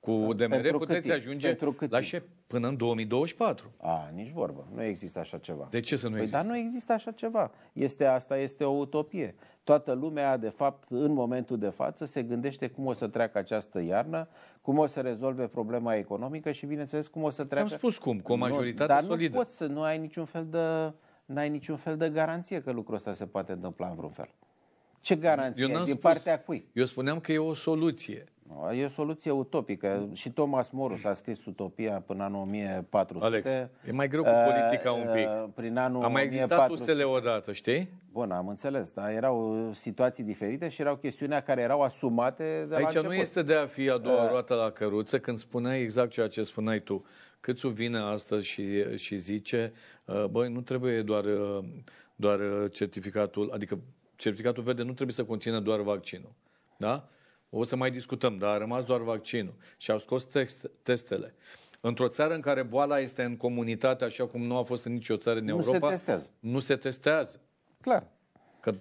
Cu da. DMR pentru puteți ajunge pentru la șef. Până în 2024. A, nici vorbă. Nu există așa ceva. De ce să nu păi există? Dar nu există așa ceva. Este Asta este o utopie. Toată lumea, de fapt, în momentul de față, se gândește cum o să treacă această iarnă, cum o să rezolve problema economică și, bineînțeles, cum o să treacă... am spus cum, cu o majoritate nu, dar solidă. Dar nu poți să nu ai niciun fel de... N-ai niciun fel de garanție că lucrul ăsta se poate întâmpla în vreun fel. Ce garanție? Din spus. partea cui? Eu spuneam că e o soluție. E o soluție utopică. Și Thomas Morus a scris Utopia până anul 1400. Alex, e mai greu cu politica un pic. Prin anul a mai existat 1400. usele odată, știi? Bun, am înțeles, dar erau situații diferite și erau chestiunea care erau asumate de Aici la nu este de a fi a doua roată la căruță când spuneai exact ceea ce spuneai tu. Câțu vine astăzi și, și zice, băi, nu trebuie doar, doar certificatul, adică certificatul verde nu trebuie să conțină doar vaccinul. Da? O să mai discutăm, dar a rămas doar vaccinul și au scos text, testele. Într-o țară în care boala este în comunitate, așa cum nu a fost în nicio țară în nu Europa, se testează. nu se testează. Clar. Că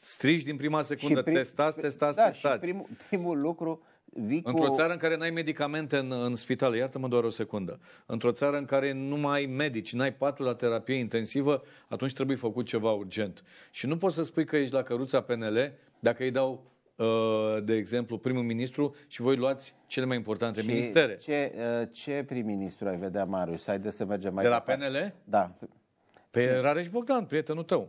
strigi din prima secundă, și prim, testați, testați, da, testați. Și primul, primul lucru, vii cu... Într-o țară în care n-ai medicamente în, în spital, iartă-mă doar o secundă, într-o țară în care nu mai ai medici, n-ai patul la terapie intensivă, atunci trebuie făcut ceva urgent. Și nu poți să spui că ești la căruța PNL dacă îi dau Uh, de exemplu, primul ministru și voi luați cele mai importante și ministere. Ce, uh, ce prim-ministru ai vedea, Marius? Haideți să mergem mai De la departe. PNL? Da. Pe ce? Rareș Bogdan, prietenul tău.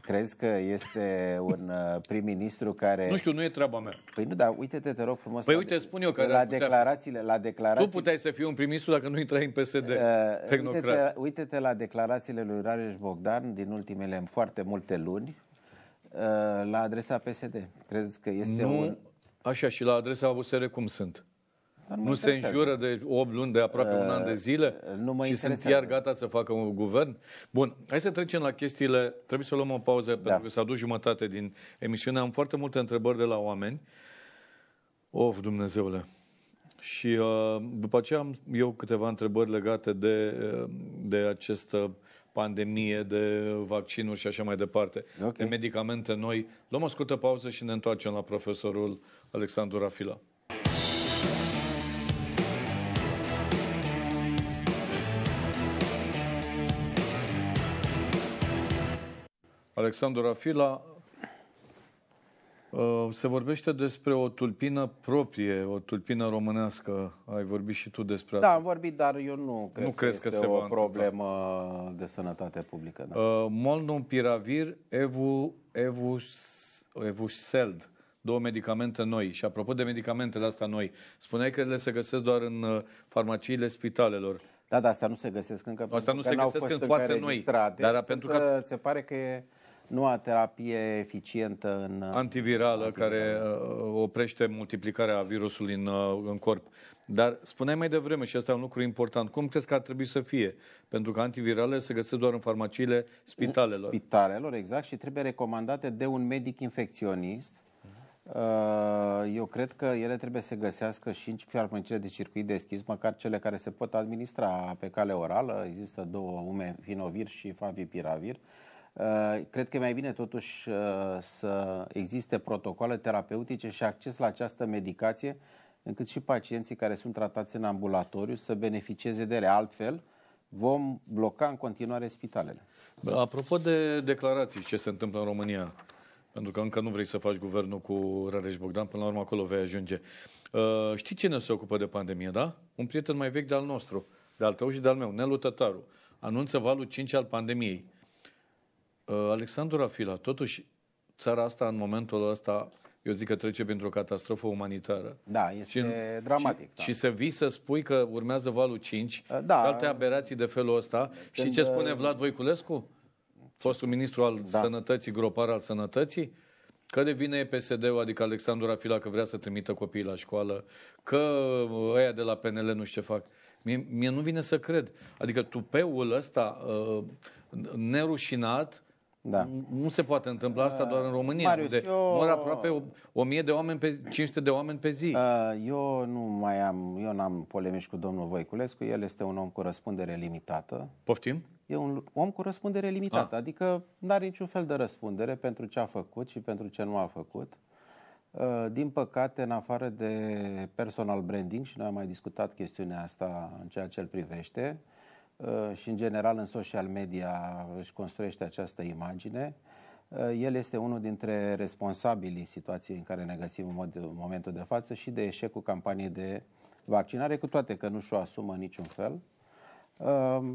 Crezi că este un uh, prim-ministru care... Nu știu, nu e treaba mea. Păi nu, dar uite-te, te rog frumos. Păi uite, spun eu că... La declarațiile, la declarații... Tu puteai să fii un prim-ministru dacă nu intrai în PSD, uh, tehnocrat. Uite-te, uite-te la declarațiile lui Rareș Bogdan din ultimele foarte multe luni, Uh, la adresa PSD? Credeți că este nu, un... Așa, și la adresa USR cum sunt? nu, nu se înjură de 8 luni, de aproape uh, un an de uh, zile? Nu mă și sunt iar gata să facă un guvern? Bun, hai să trecem la chestiile... Trebuie să luăm o pauză, da. pentru că s-a dus jumătate din emisiune. Am foarte multe întrebări de la oameni. Of, Dumnezeule! Și uh, după aceea am eu câteva întrebări legate de, uh, de acest pandemie, de vaccinuri și așa mai departe, okay. de medicamente noi. Luăm o scurtă pauză și ne întoarcem la profesorul Alexandru Rafila. Alexandru Rafila, Uh, se vorbește despre o tulpină proprie, o tulpină românească. Ai vorbit și tu despre da, asta. Da, am vorbit, dar eu nu cred nu că crezi că este că se o problemă întâmpla. de sănătate publică. Da. Uh, Molnupiravir, evu, evu seld, două medicamente noi. Și apropo de medicamentele astea noi, spuneai că le se găsesc doar în uh, farmaciile spitalelor. Da, dar asta nu se găsesc încă. Asta nu se găsesc în foarte noi. Dar pentru că uh, se pare că e noua terapie eficientă în... Uh, antivirală, antivirală. care uh, oprește multiplicarea virusului în, uh, în corp. Dar spuneai mai devreme, și asta e un lucru important, cum crezi că ar trebui să fie? Pentru că antivirale se găsesc doar în farmaciile spitalelor. Spitalelor, exact, și trebuie recomandate de un medic infecționist. Eu cred că ele trebuie să găsească și în farmaciile de circuit deschis, măcar cele care se pot administra pe cale orală. Există două ume, și favipiravir. Uh, cred că e mai bine totuși uh, să existe protocoale terapeutice și acces la această medicație, încât și pacienții care sunt tratați în ambulatoriu să beneficieze de ele. Altfel, vom bloca în continuare spitalele. Apropo de declarații, ce se întâmplă în România, pentru că încă nu vrei să faci guvernul cu Rareș Bogdan, până la urmă acolo vei ajunge. Uh, știi cine se ocupă de pandemie, da? Un prieten mai vechi de-al nostru, de-al tău și de-al meu, Nelu Tătaru, anunță valul 5 al pandemiei. Uh, Alexandru Rafila, totuși, țara asta în momentul ăsta, eu zic că trece printr-o catastrofă umanitară. Da, este și, dramatic. Și, da. și să vii să spui că urmează valul 5 uh, da, și alte aberații de felul ăsta. și ce uh, spune Vlad Voiculescu? Fostul ministru al da. sănătății, gropar al sănătății? Că devine PSD-ul, adică Alexandru Rafila, că vrea să trimită copiii la școală, că ăia de la PNL nu știu ce fac. Mie, mie nu vine să cred. Adică tupeul ăsta uh, nerușinat da. Nu se poate întâmpla asta uh, doar în România, Marius, unde eu... mor aproape o, mie de oameni pe 500 de oameni pe zi. Uh, eu nu mai am, eu n-am polemici cu domnul Voiculescu, el este un om cu răspundere limitată. Poftim? E un om cu răspundere limitată, A. Ah. adică nu are niciun fel de răspundere pentru ce a făcut și pentru ce nu a făcut. Uh, din păcate, în afară de personal branding, și noi am mai discutat chestiunea asta în ceea ce îl privește, Uh, și în general în social media își construiește această imagine. Uh, el este unul dintre responsabilii situației în care ne găsim în, mod, în momentul de față și de eșecul campaniei de vaccinare, cu toate că nu și-o asumă niciun fel. Uh,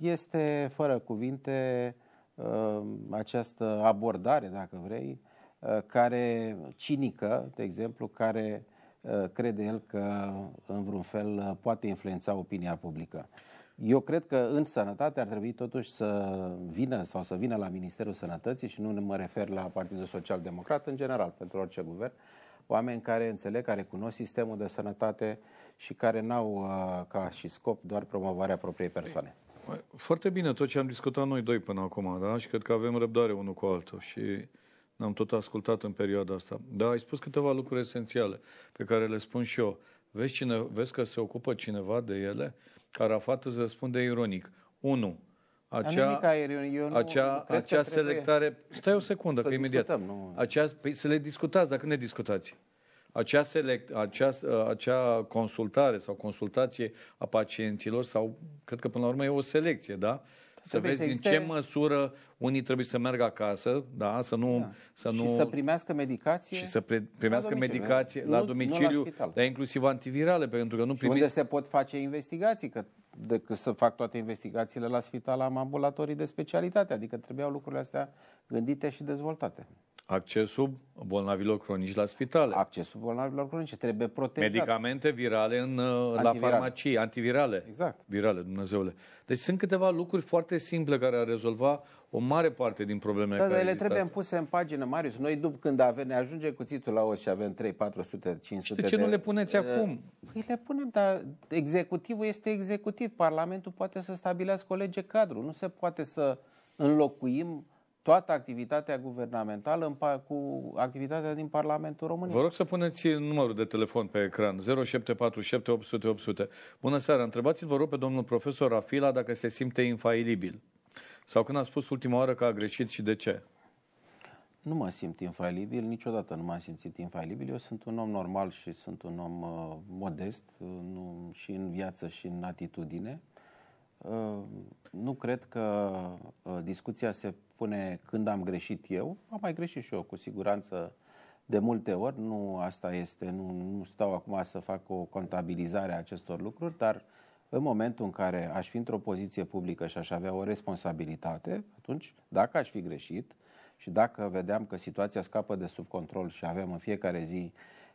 este, fără cuvinte, această abordare, dacă vrei, care cinică, de exemplu, care crede el că în vreun fel poate influența opinia publică. Eu cred că în sănătate ar trebui totuși să vină sau să vină la Ministerul Sănătății și nu mă refer la Partidul Social Democrat în general, pentru orice guvern, oameni care înțeleg, care cunosc sistemul de sănătate și care n-au uh, ca și scop doar promovarea propriei persoane. Păi, foarte bine tot ce am discutat noi doi până acum, da? Și cred că avem răbdare unul cu altul și am tot ascultat în perioada asta. Da, ai spus câteva lucruri esențiale pe care le spun și eu. Vezi, cine, vezi că se ocupă cineva de ele? Arafat îți răspunde ironic. 1. Acea, nu acea, acea selectare... Trebuie... Stai o secundă, să că discutăm, imediat. Nu... Acea, păi să le discutați, dacă ne discutați. Acea, select, acea, acea consultare sau consultație a pacienților sau, cred că până la urmă e o selecție, da? Uh, să vezi să existe... în ce măsură unii trebuie să meargă acasă, da, să nu... Da. Să nu... Și să primească medicație. Și să pre- primească la domiciliu. medicație la domiciliu, nu la dar inclusiv antivirale, pentru că nu primiți... unde se pot face investigații, că decât să fac toate investigațiile la spital am ambulatorii de specialitate, adică trebuiau lucrurile astea gândite și dezvoltate. Accesul bolnavilor cronici la spitale. Accesul bolnavilor cronici trebuie protejat. Medicamente virale în, uh, la farmacie, antivirale. Exact. Virale, Dumnezeule. Deci sunt câteva lucruri foarte simple care ar rezolva o mare parte din problemele da, care ele trebuie puse în pagină, Marius. Noi după când avem, ne ajunge cuțitul la os și avem 3, 400, 500 de... ce de, nu le puneți uh, acum? Păi le punem, dar executivul este executiv. Parlamentul poate să stabilească o lege cadru. Nu se poate să înlocuim toată activitatea guvernamentală în cu activitatea din Parlamentul României. Vă rog să puneți numărul de telefon pe ecran, 0747800800. Bună seara, întrebați-l vă rog pe domnul profesor Rafila dacă se simte infailibil. Sau când a spus ultima oară că a greșit și de ce? Nu mă simt infailibil, niciodată nu m-am simțit infailibil. Eu sunt un om normal și sunt un om uh, modest uh, nu, și în viață și în atitudine. Uh, nu cred că uh, discuția se spune când am greșit eu, am mai greșit și eu cu siguranță de multe ori, nu asta este, nu, nu stau acum să fac o contabilizare a acestor lucruri, dar în momentul în care aș fi într-o poziție publică și aș avea o responsabilitate, atunci, dacă aș fi greșit și dacă vedeam că situația scapă de sub control și avem în fiecare zi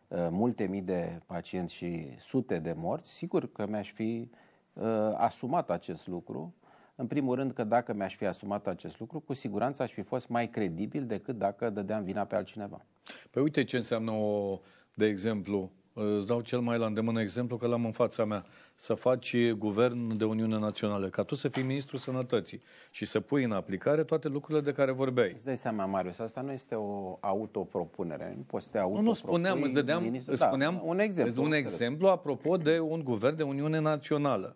uh, multe mii de pacienți și sute de morți, sigur că mi-aș fi uh, asumat acest lucru în primul rând că dacă mi-aș fi asumat acest lucru, cu siguranță aș fi fost mai credibil decât dacă dădeam vina pe altcineva. Păi uite ce înseamnă, o, de exemplu, îți dau cel mai la îndemână exemplu că l-am în fața mea, să faci guvern de Uniune Națională, ca tu să fii ministrul sănătății și să pui în aplicare toate lucrurile de care vorbeai. Îți dai seama, Marius, asta nu este o autopropunere. Nu poți să te autopropui. Nu, nu, spuneam, îți dădeam ministru... îți da, spuneam da, un exemplu. un exemplu apropo de un guvern de Uniune Națională.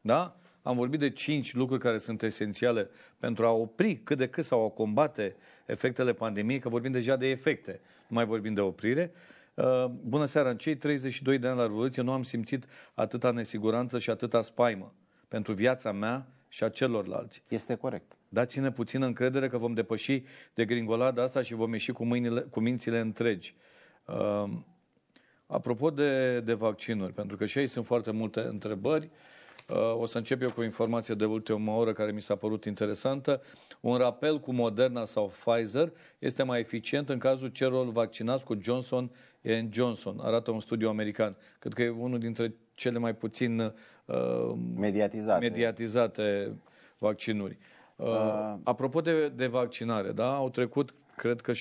Da? Am vorbit de cinci lucruri care sunt esențiale pentru a opri cât de cât sau a combate efectele pandemiei, că vorbim deja de efecte, nu mai vorbim de oprire. Uh, bună seara, în cei 32 de ani la Revoluție nu am simțit atâta nesiguranță și atâta spaimă pentru viața mea și a celorlalți. Este corect. Dați-ne puțină încredere că vom depăși de gringolada asta și vom ieși cu, mâinile, cu mințile întregi. Uh, apropo de, de vaccinuri, pentru că și aici sunt foarte multe întrebări, uh, Uh, o să încep eu cu o informație de ultimă oră care mi s-a părut interesantă. Un rapel cu Moderna sau Pfizer este mai eficient în cazul celor vaccinați cu Johnson Johnson, arată un studiu american. Cred că e unul dintre cele mai puțin uh, mediatizate. mediatizate vaccinuri. Uh, uh. Apropo de, de vaccinare, da? au trecut, cred că, 7-8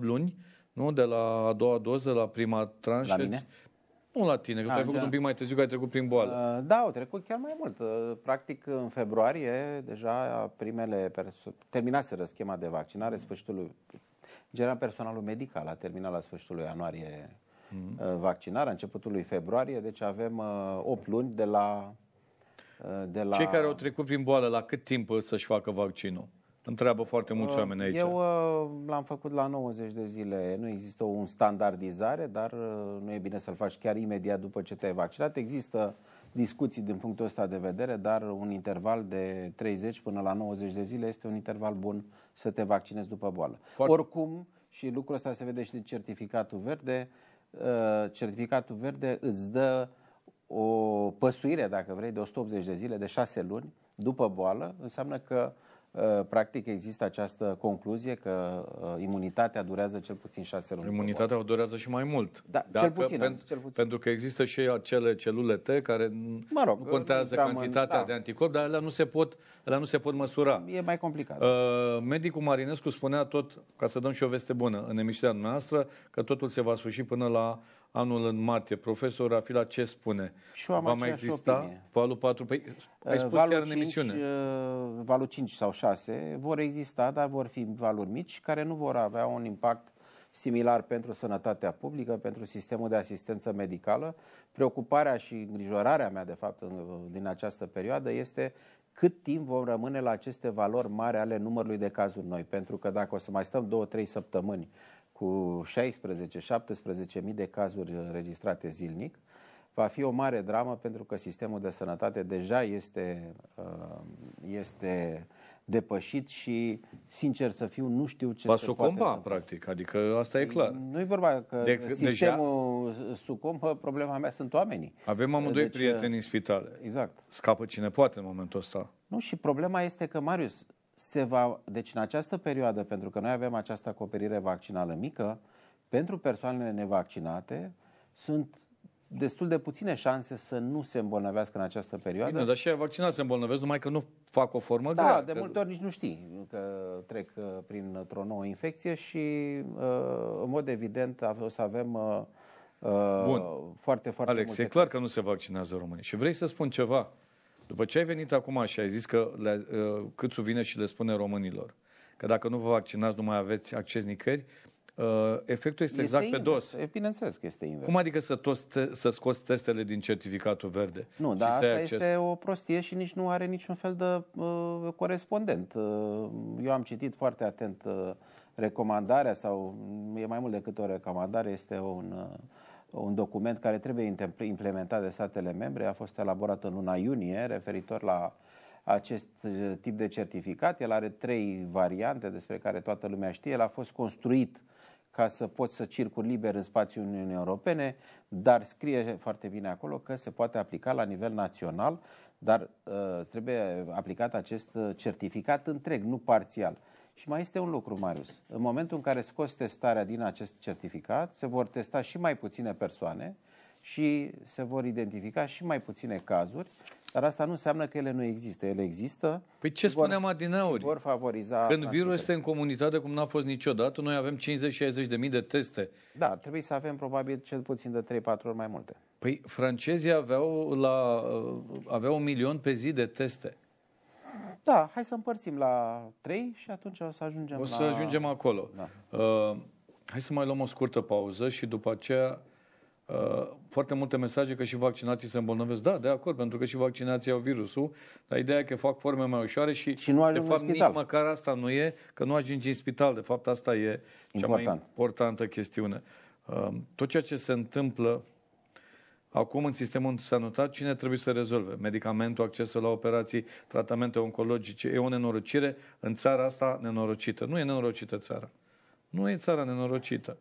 luni nu? de la a doua doză la prima tranșă. La mine? Nu la tine, că A, ai făcut da. un pic mai târziu, că ai trecut prin boală. Da, au trecut chiar mai mult. Practic, în februarie, deja primele persoane terminaseră schema de vaccinare, sfârșitul general personalul medical a terminat la sfârșitul lui ianuarie mm-hmm. vaccinarea, începutul lui februarie, deci avem 8 luni de la, de la... Cei care au trecut prin boală, la cât timp să-și facă vaccinul? Întreabă foarte mulți uh, oameni aici. Eu uh, l-am făcut la 90 de zile. Nu există o standardizare, dar uh, nu e bine să-l faci chiar imediat după ce te-ai vaccinat. Există discuții din punctul ăsta de vedere, dar un interval de 30 până la 90 de zile este un interval bun să te vaccinezi după boală. Foarte... Oricum, și lucrul ăsta se vede și din certificatul verde, certificatul verde îți dă o păsuire, dacă vrei, de 180 de zile, de 6 luni după boală, înseamnă că Uh, practic există această concluzie că uh, imunitatea durează cel puțin șase luni. Imunitatea o durează și mai mult. Da, Dacă, cel, puțin, pentru, cel puțin. Pentru că există și acele celule T care mă rog, nu contează cantitatea în, da. de anticorp, dar ele nu se pot, ele nu se pot măsura. E mai complicat. Uh, medicul Marinescu spunea tot, ca să dăm și o veste bună în emisiunea noastră, că totul se va sfârși până la anul în martie. Profesor Rafila ce spune? Și eu am Va mai exista opinie. valul 4? Păi, uh, ai spus valul chiar 5, în emisiune. Uh, valul 5 sau 6 vor exista, dar vor fi valuri mici care nu vor avea un impact similar pentru sănătatea publică, pentru sistemul de asistență medicală. Preocuparea și îngrijorarea mea, de fapt, din această perioadă este cât timp vom rămâne la aceste valori mari ale numărului de cazuri noi. Pentru că dacă o să mai stăm 2-3 săptămâni cu 16-17.000 de cazuri înregistrate uh, zilnic, va fi o mare dramă pentru că sistemul de sănătate deja este, uh, este depășit și, sincer să fiu, nu știu ce va se sucomba, poate practic, adică asta e clar. Nu e vorba că de, deci, sistemul deja... sucumbă, problema mea sunt oamenii. Avem amândoi deci, prieteni uh, în spitale. Exact. Scapă cine poate în momentul ăsta. Nu, și problema este că, Marius, se va, deci în această perioadă, pentru că noi avem această acoperire vaccinală mică, pentru persoanele nevaccinate sunt destul de puține șanse să nu se îmbolnăvească în această perioadă. Bine, dar și vaccinat, se îmbolnăvesc, numai că nu fac o formă da, grea. Da, de că... multe ori nici nu știi că trec uh, printr-o nouă infecție și, uh, în mod evident, o să avem uh, Bun. foarte, foarte Alex, multe e clar că nu se vaccinează românii. Și vrei să spun ceva? După ce ai venit acum și ai zis că le, uh, Câțu vine și le spune românilor că dacă nu vă vaccinați nu mai aveți acces nicăieri, Uh, efectul este, este exact invers. pe dos. E, bineînțeles că este invers. Cum adică să, toți te- să scoți testele din certificatul verde? Nu, dar asta acces? este o prostie și nici nu are niciun fel de uh, corespondent. Uh, eu am citit foarte atent uh, recomandarea sau mm, e mai mult decât o recomandare, este un... Uh, un document care trebuie implementat de statele membre, a fost elaborat în luna iunie, referitor la acest uh, tip de certificat. El are trei variante despre care toată lumea știe. El a fost construit ca să poți să circuli liber în spațiul Uniunii Europene, dar scrie foarte bine acolo că se poate aplica la nivel național, dar uh, trebuie aplicat acest uh, certificat întreg, nu parțial. Uh, și mai este un lucru, Marius. În momentul în care scoți testarea din acest certificat, se vor testa și mai puține persoane și se vor identifica și mai puține cazuri, dar asta nu înseamnă că ele nu există. Ele există. Păi ce vor, spuneam adineauri? vor favoriza. Când virusul este în comunitate cum n-a fost niciodată, noi avem 50-60 de mii de teste. Da, ar trebui să avem probabil cel puțin de 3-4 ori mai multe. Păi francezii aveau, la, uh, aveau un milion pe zi de teste. Da, hai să împărțim la trei și atunci o să ajungem O să la... ajungem acolo. Da. Uh, hai să mai luăm o scurtă pauză și după aceea Uh, foarte multe mesaje că și vaccinații se îmbolnăvesc. Da, de acord, pentru că și vaccinații au virusul, dar ideea e că fac forme mai ușoare și, și nu de fapt spital. nici măcar asta nu e, că nu ajungi în spital. De fapt, asta e Important. cea mai importantă chestiune. Uh, tot ceea ce se întâmplă Acum, în sistemul sanitar, cine trebuie să rezolve? Medicamentul, accesul la operații, tratamente oncologice. E o nenorocire în țara asta nenorocită. Nu e nenorocită țara. Nu e țara nenorocită.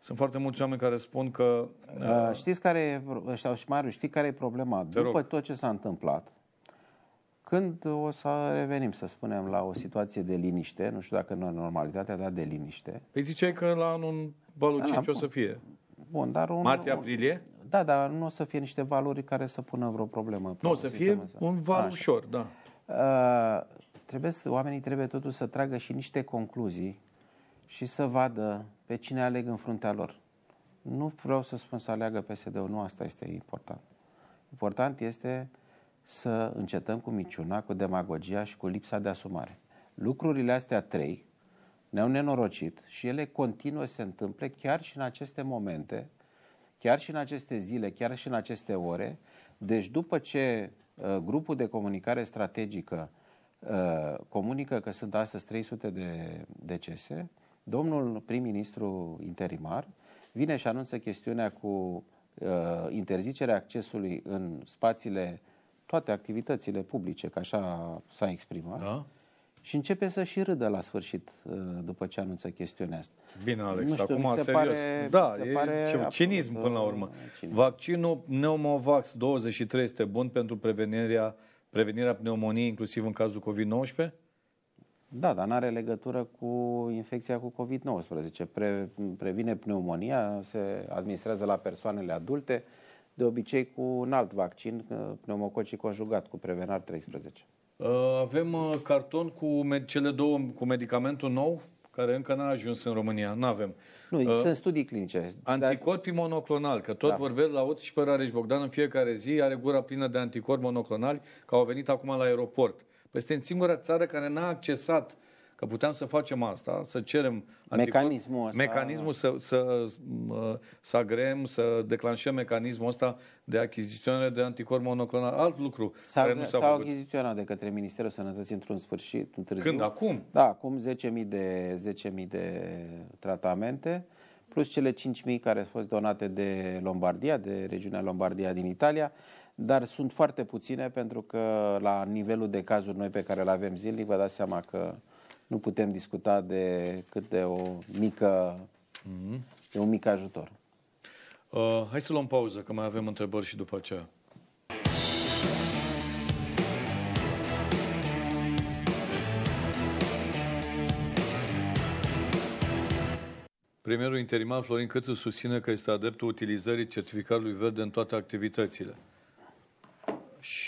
Sunt foarte mulți oameni care spun că... Uh, știți care e, sau și Mariu, știi care e problema? După rog. tot ce s-a întâmplat, când o să revenim, să spunem, la o situație de liniște, nu știu dacă nu normalitatea, dar de liniște. Păi ziceai că la anul balucinci da, ce o să fie? Bun, dar un, Martie-aprilie? Da, dar nu o să fie niște valori care să pună vreo problemă. Nu, o să fie asta. un val Așa. ușor, da. Uh, trebuie să, oamenii trebuie totuși să tragă și niște concluzii și să vadă pe cine aleg în fruntea lor. Nu vreau să spun să aleagă PSD-ul, nu asta este important. Important este să încetăm cu miciuna, cu demagogia și cu lipsa de asumare. Lucrurile astea trei ne-au nenorocit și ele continuă să se întâmple chiar și în aceste momente, chiar și în aceste zile, chiar și în aceste ore. Deci după ce uh, grupul de comunicare strategică uh, comunică că sunt astăzi 300 de decese, domnul prim-ministru interimar vine și anunță chestiunea cu uh, interzicerea accesului în spațiile, toate activitățile publice, ca așa s-a exprimat, da. Și începe să și râdă la sfârșit uh, după ce anunță chestiunea asta. Bine, Alex, nu știu, acum se serios. Pare, da, se e pare ce, cinism până la urmă. Uh, cinism. Vaccinul Pneumovax 23 este bun pentru prevenirea, prevenirea pneumoniei, inclusiv în cazul COVID-19? Da, dar nu are legătură cu infecția cu COVID-19. Pre, previne pneumonia, se administrează la persoanele adulte, de obicei cu un alt vaccin, uh, pneumococii conjugat cu Prevenar 13. Uh, avem uh, carton cu cele două, cu medicamentul nou, care încă n-a ajuns în România, nu avem. Nu, uh, sunt studii clinice. Anticorpii dar... monoclonali, că tot da. vorbesc la Oți și pe Rareș Bogdan în fiecare zi, are gura plină de anticorpi monoclonali, că au venit acum la aeroport. Păi suntem singura țară care n-a accesat că puteam să facem asta, să cerem mecanismul, ăsta, mecanismul să, să, să, să agreem, să declanșăm mecanismul ăsta de achiziționare de anticor monoclonal. Alt lucru. S-a, care nu s-a, s-a achiziționat de către Ministerul Sănătății într-un sfârșit, târziu. Când? Acum? Da, acum 10.000 de, 10.000 de tratamente plus cele 5.000 care au fost donate de Lombardia, de regiunea Lombardia din Italia, dar sunt foarte puține pentru că la nivelul de cazuri noi pe care le avem zilnic, vă dați seama că nu putem discuta de cât de o mică, mm-hmm. de un mic ajutor. Uh, hai să luăm pauză, că mai avem întrebări și după aceea. Premierul interimar Florin Cățu susține că este adeptul utilizării certificatului verde în toate activitățile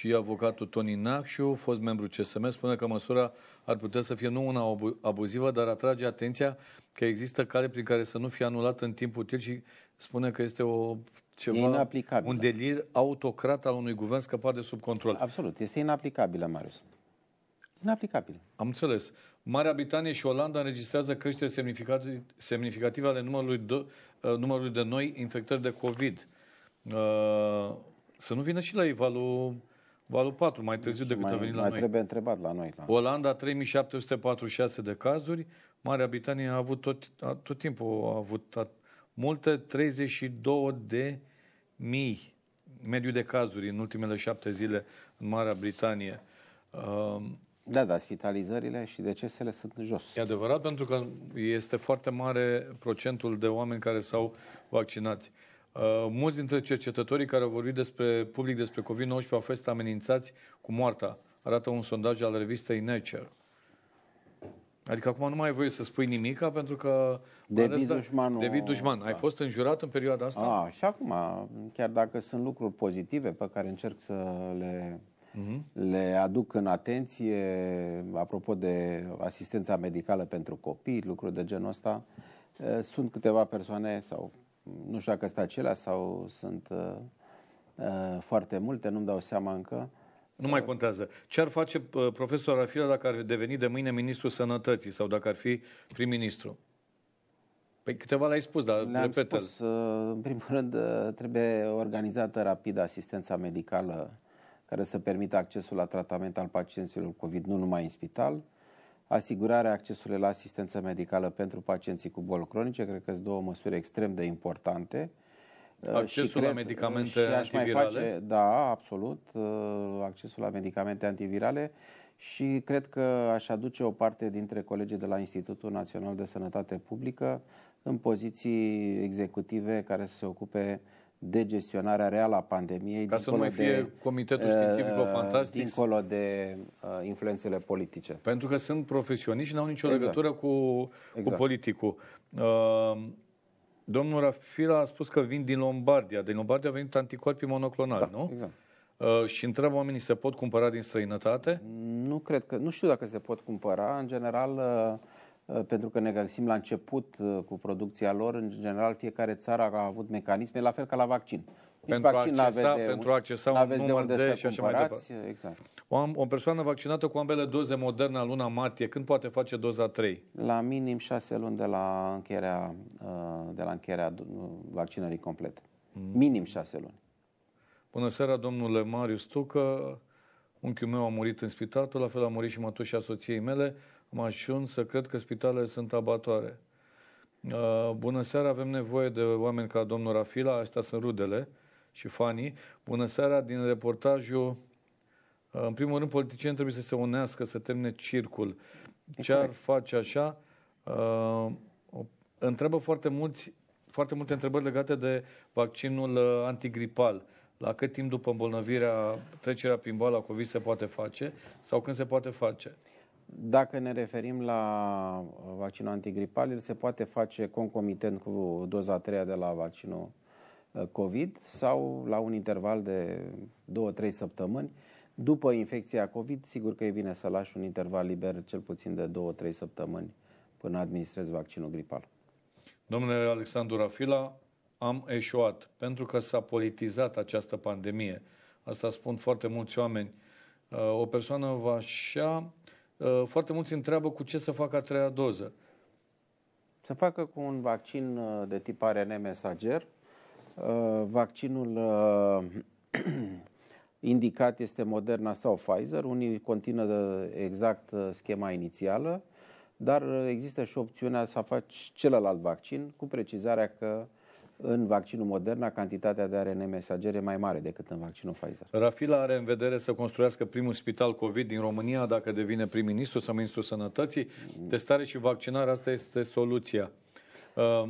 și avocatul Toni Nacșu, fost membru CSM, spune că măsura ar putea să fie nu una abuzivă, dar atrage atenția că există cale prin care să nu fie anulat în timp util și spune că este o ceva, un delir autocrat al unui guvern scăpat de sub control. Absolut, este inaplicabilă, Marius. Inaplicabil. Am înțeles. Marea Britanie și Olanda înregistrează creșteri semnificative, ale numărului de, uh, numărului de noi infectări de COVID. Uh, să nu vină și la ei valul Valul 4, mai târziu deci decât mai, a venit la mai noi. trebuie întrebat la noi. La... Olanda, 3746 de cazuri. Marea Britanie a avut tot, a, tot timpul a avut a, multe, 32 de mii mediu de cazuri în ultimele șapte zile în Marea Britanie. Uh, da, da, spitalizările și decesele sunt jos. E adevărat pentru că este foarte mare procentul de oameni care s-au vaccinat. Uh, mulți dintre cercetătorii care au vorbit despre, public despre COVID-19 au fost amenințați cu moartea, arată un sondaj al revistei Nature. Adică acum nu mai ai voie să spui nimica pentru că devii da- dușman. Devii dușman. Da. Ai fost înjurat în perioada asta? A, și acum, chiar dacă sunt lucruri pozitive pe care încerc să le, uh-huh. le aduc în atenție, apropo de asistența medicală pentru copii, lucruri de genul ăsta, eh, sunt câteva persoane sau nu știu dacă sunt acelea sau sunt uh, uh, foarte multe, nu-mi dau seama încă. Nu mai contează. Ce ar face uh, profesor Rafila dacă ar deveni de mâine ministru sănătății sau dacă ar fi prim-ministru? Păi câteva l-ai spus, dar Le-am repetă spus, uh, în primul rând, uh, trebuie organizată rapid asistența medicală care să permită accesul la tratament al pacienților COVID, nu numai în spital asigurarea accesului la asistență medicală pentru pacienții cu boli cronice, cred că sunt două măsuri extrem de importante. Uh, accesul și cred, la medicamente și aș antivirale? Mai face, da, absolut, uh, accesul la medicamente antivirale și cred că aș aduce o parte dintre colegii de la Institutul Național de Sănătate Publică în poziții executive care să se ocupe uh, de gestionarea reală a pandemiei. Ca să nu mai fie de, comitetul științific uh, fantastic. Dincolo de uh, influențele politice. Pentru că sunt profesioniști și nu au nicio exact. legătură cu, exact. cu politicul. Uh, domnul Rafila a spus că vin din Lombardia. Din Lombardia au venit anticorpii monoclonali, da, nu? Exact. Uh, și întreabă oamenii, se pot cumpăra din străinătate? Nu cred că, nu știu dacă se pot cumpăra. În general, uh, Uh, pentru că ne găsim la început uh, cu producția lor, în general fiecare țară a avut mecanisme, la fel ca la vaccin. pentru, vaccin a accesa, de, pentru a accesa un număr de, de și așa mai departe. Uh, exact. O, o persoană vaccinată cu ambele doze Moderna luna martie, când poate face doza 3? La minim 6 luni de la încheierea, de la încheierea vaccinării complete. Mm. Minim 6 luni. Bună seara, domnule Marius Tucă. Unchiul meu a murit în spital, la fel a murit și mătușa soției mele am ajuns să cred că spitalele sunt abatoare. Uh, bună seara, avem nevoie de oameni ca domnul Rafila, astea sunt rudele și fanii. Bună seara, din reportajul, uh, în primul rând, politicienii trebuie să se unească, să termine circul. Ce ar face așa? Uh, Întrebă foarte, mulți, foarte multe întrebări legate de vaccinul antigripal. La cât timp după îmbolnăvirea, trecerea prin boala COVID se poate face sau când se poate face? Dacă ne referim la uh, vaccinul antigripal, el se poate face concomitent cu doza a treia de la vaccinul uh, COVID sau la un interval de 2-3 săptămâni. După infecția COVID, sigur că e bine să lași un interval liber cel puțin de 2-3 săptămâni până administrezi vaccinul gripal. Domnule Alexandru Rafila, am eșuat pentru că s-a politizat această pandemie. Asta spun foarte mulți oameni. Uh, o persoană va așa Uh, foarte mulți întreabă cu ce să facă a treia doză. Să facă cu un vaccin uh, de tip ARN mesager. Uh, vaccinul indicat este Moderna sau Pfizer. Unii continuă exact schema inițială, dar există și opțiunea să faci celălalt vaccin cu precizarea că în vaccinul Moderna cantitatea de ARN mesagere mai mare decât în vaccinul Pfizer. Rafila are în vedere să construiască primul spital COVID din România dacă devine prim-ministru sau ministru sănătății. Testare și vaccinare, asta este soluția. Uh,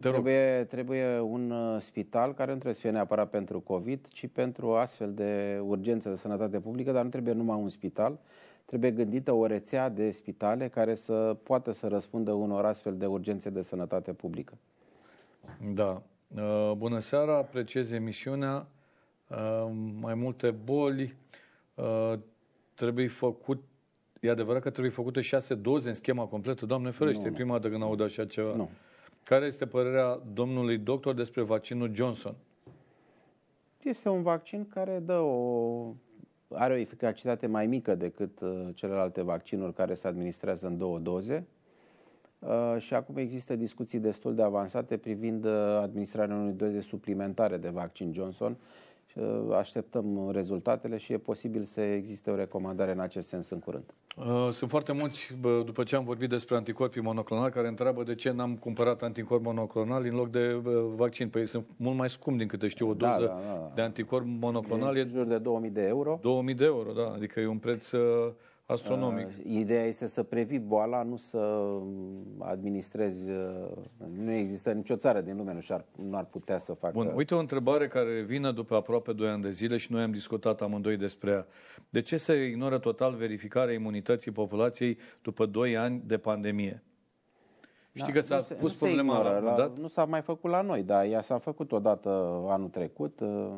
trebuie, trebuie un uh, spital care nu trebuie să fie neapărat pentru COVID, ci pentru astfel de urgență de sănătate publică, dar nu trebuie numai un spital. Trebuie gândită o rețea de spitale care să poată să răspundă unor astfel de urgențe de sănătate publică. Da. Uh, bună seara, apreciez emisiunea. Uh, mai multe boli. Uh, trebuie făcut E adevărat că trebuie făcute șase doze în schema completă? Doamne ferește, nu, prima dată când aud așa ceva. Nu. Care este părerea domnului doctor despre vaccinul Johnson? Este un vaccin care dă o, are o eficacitate mai mică decât celelalte vaccinuri care se administrează în două doze. Uh, și acum există discuții destul de avansate privind uh, administrarea unei doze suplimentare de vaccin Johnson. Uh, așteptăm rezultatele și e posibil să existe o recomandare în acest sens în curând. Sunt foarte mulți, după ce am vorbit despre anticorpii monoclonali, care întreabă de ce n-am cumpărat anticorp monoclonal în loc de vaccin. Păi sunt mult mai scump din câte știu o da, doză da, da, da. de anticorp monoclonal. E în jur de 2000 de euro. 2000 de euro, da. Adică e un preț astronomic. Uh, ideea este să previi boala, nu să mm, administrezi. Uh, nu există nicio țară din lume, nu, ar nu ar putea să facă. Bun, uite o întrebare care vine după aproape 2 ani de zile și noi am discutat amândoi despre ea. De ce se ignoră total verificarea imunității populației după 2 ani de pandemie? Știi da, că s-a pus problema ignoră, la, la da? Nu s-a mai făcut la noi, dar ea s-a făcut odată anul trecut, uh,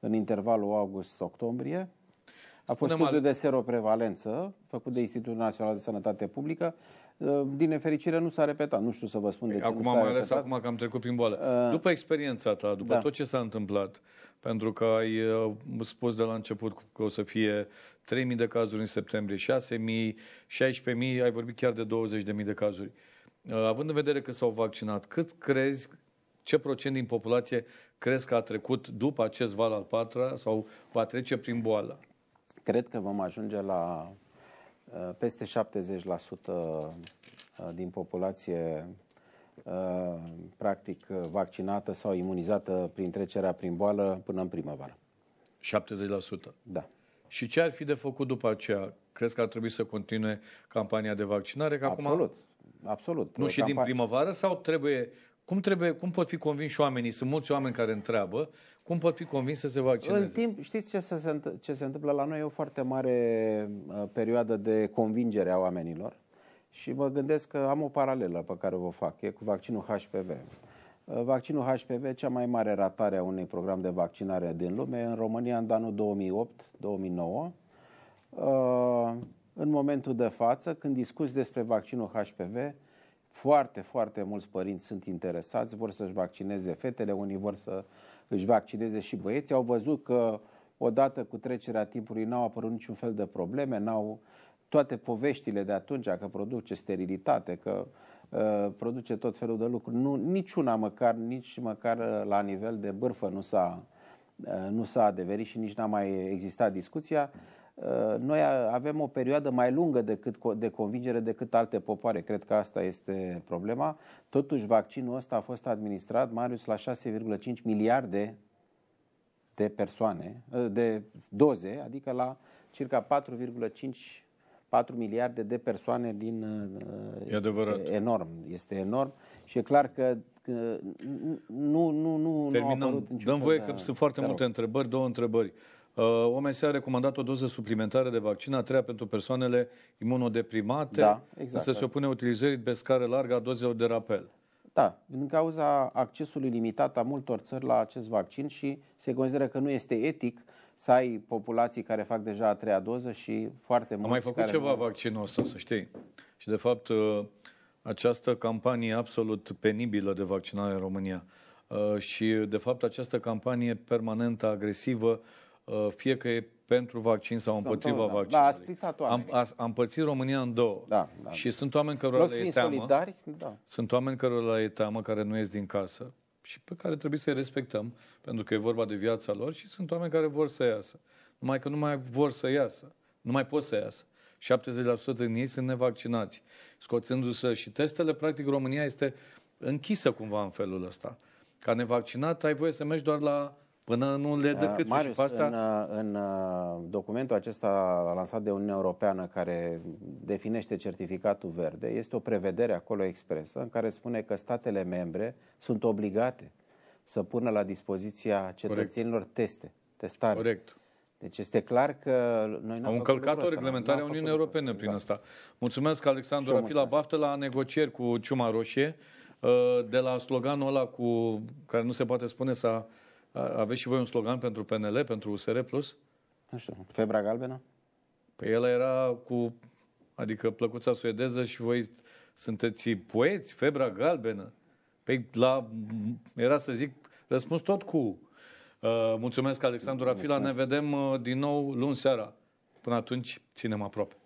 în intervalul august-octombrie a fost studiu al... de seroprevalență făcut de Institutul Național de Sănătate Publică. Uh, din nefericire nu s-a repetat. Nu știu să vă spun de păi, ce Acum, s ales repetat. acum că am trecut prin boală. Uh, după experiența ta, după da. tot ce s-a întâmplat, pentru că ai uh, spus de la început că o să fie 3.000 de cazuri în septembrie, 6.000, 16.000, ai vorbit chiar de 20.000 de cazuri. Uh, având în vedere că s-au vaccinat, cât crezi, ce procent din populație crezi că a trecut după acest val al patra sau va trece prin boală? Cred că vom ajunge la uh, peste 70% uh, din populație uh, practic vaccinată sau imunizată prin trecerea prin boală până în primăvară. 70%? Da. Și ce ar fi de făcut după aceea? Crezi că ar trebui să continue campania de vaccinare? Că absolut, acum... absolut. Nu și din primăvară sau trebuie... Cum, trebuie, cum pot fi convinși oamenii? Sunt mulți oameni care întreabă cum pot fi convins să se vaccineze? În timp, știți ce se, ce se întâmplă la noi? E o foarte mare uh, perioadă de convingere a oamenilor și mă gândesc că am o paralelă pe care o fac. E cu vaccinul HPV. Uh, vaccinul HPV, cea mai mare ratare a unui program de vaccinare din lume, în România în anul 2008-2009. Uh, în momentul de față, când discuți despre vaccinul HPV, foarte, foarte mulți părinți sunt interesați, vor să-și vaccineze fetele, unii vor să își vaccineze și băieții. Au văzut că odată cu trecerea timpului n-au apărut niciun fel de probleme, n-au toate poveștile de atunci că produce sterilitate, că uh, produce tot felul de lucruri. Nu, niciuna măcar, nici măcar la nivel de bârfă nu s-a, uh, nu s-a adeverit și nici n-a mai existat discuția. Uh, Uh, noi avem o perioadă mai lungă decât de convingere decât alte popoare. Cred că asta este problema. Totuși, vaccinul ăsta a fost administrat, Marius, la 6,5 miliarde de persoane, uh, de doze, adică la circa 4,5 4 miliarde de persoane din... Uh, e adevărat. Este enorm, este enorm și e clar că, nu, nu, nu, Terminăm. nu a apărut niciun Dăm voie că sunt foarte multe întrebări, două întrebări. Uh, OMS a recomandat o doză suplimentară de vaccin, a treia pentru persoanele imunodeprimate, da, exact. să se da. opune utilizării pe scară largă a dozelor de rapel. Da, din cauza accesului limitat a multor țări la acest vaccin și se consideră că nu este etic să ai populații care fac deja a treia doză și foarte mulți Am mai făcut care ceva nu... vaccinul ăsta, să știi. Și de fapt uh, această campanie absolut penibilă de vaccinare în România uh, și de fapt această campanie permanentă agresivă Uh, fie că e pentru vaccin sau sunt împotriva da. vaccinului. Da, a Am, a, am pățit România în două. Da, da. Și sunt oameni care le e teamă. Da. Sunt oameni care le e teamă, care nu ies din casă și pe care trebuie să-i respectăm, pentru că e vorba de viața lor și sunt oameni care vor să iasă. Numai că nu mai vor să iasă. Nu mai pot să iasă. 70% din ei sunt nevaccinați. Scoțându-se și testele, practic România este închisă cumva în felul ăsta. Ca nevaccinat ai voie să mergi doar la până nu le dă uh, cât Marius, și asta... în, uh, în uh, documentul acesta lansat de Uniunea Europeană care definește certificatul verde, este o prevedere acolo expresă în care spune că statele membre sunt obligate să pună la dispoziția cetățenilor Corect. teste, testare. Corect. Deci este clar că noi am încălcat o reglementare a Uniunii Europene prin exact. asta. Mulțumesc, Alexandru Rafila Baftă, la negocieri cu Ciuma Roșie, de la sloganul ăla cu care nu se poate spune să aveți și voi un slogan pentru PNL, pentru USR Plus? Nu știu, febra galbenă? Păi el era cu, adică plăcuța suedeză și voi sunteți poeți, febra galbenă. Păi la, era să zic, răspuns tot cu. Uh, mulțumesc, Alexandru Rafila, ne vedem uh, din nou luni seara. Până atunci, ținem aproape.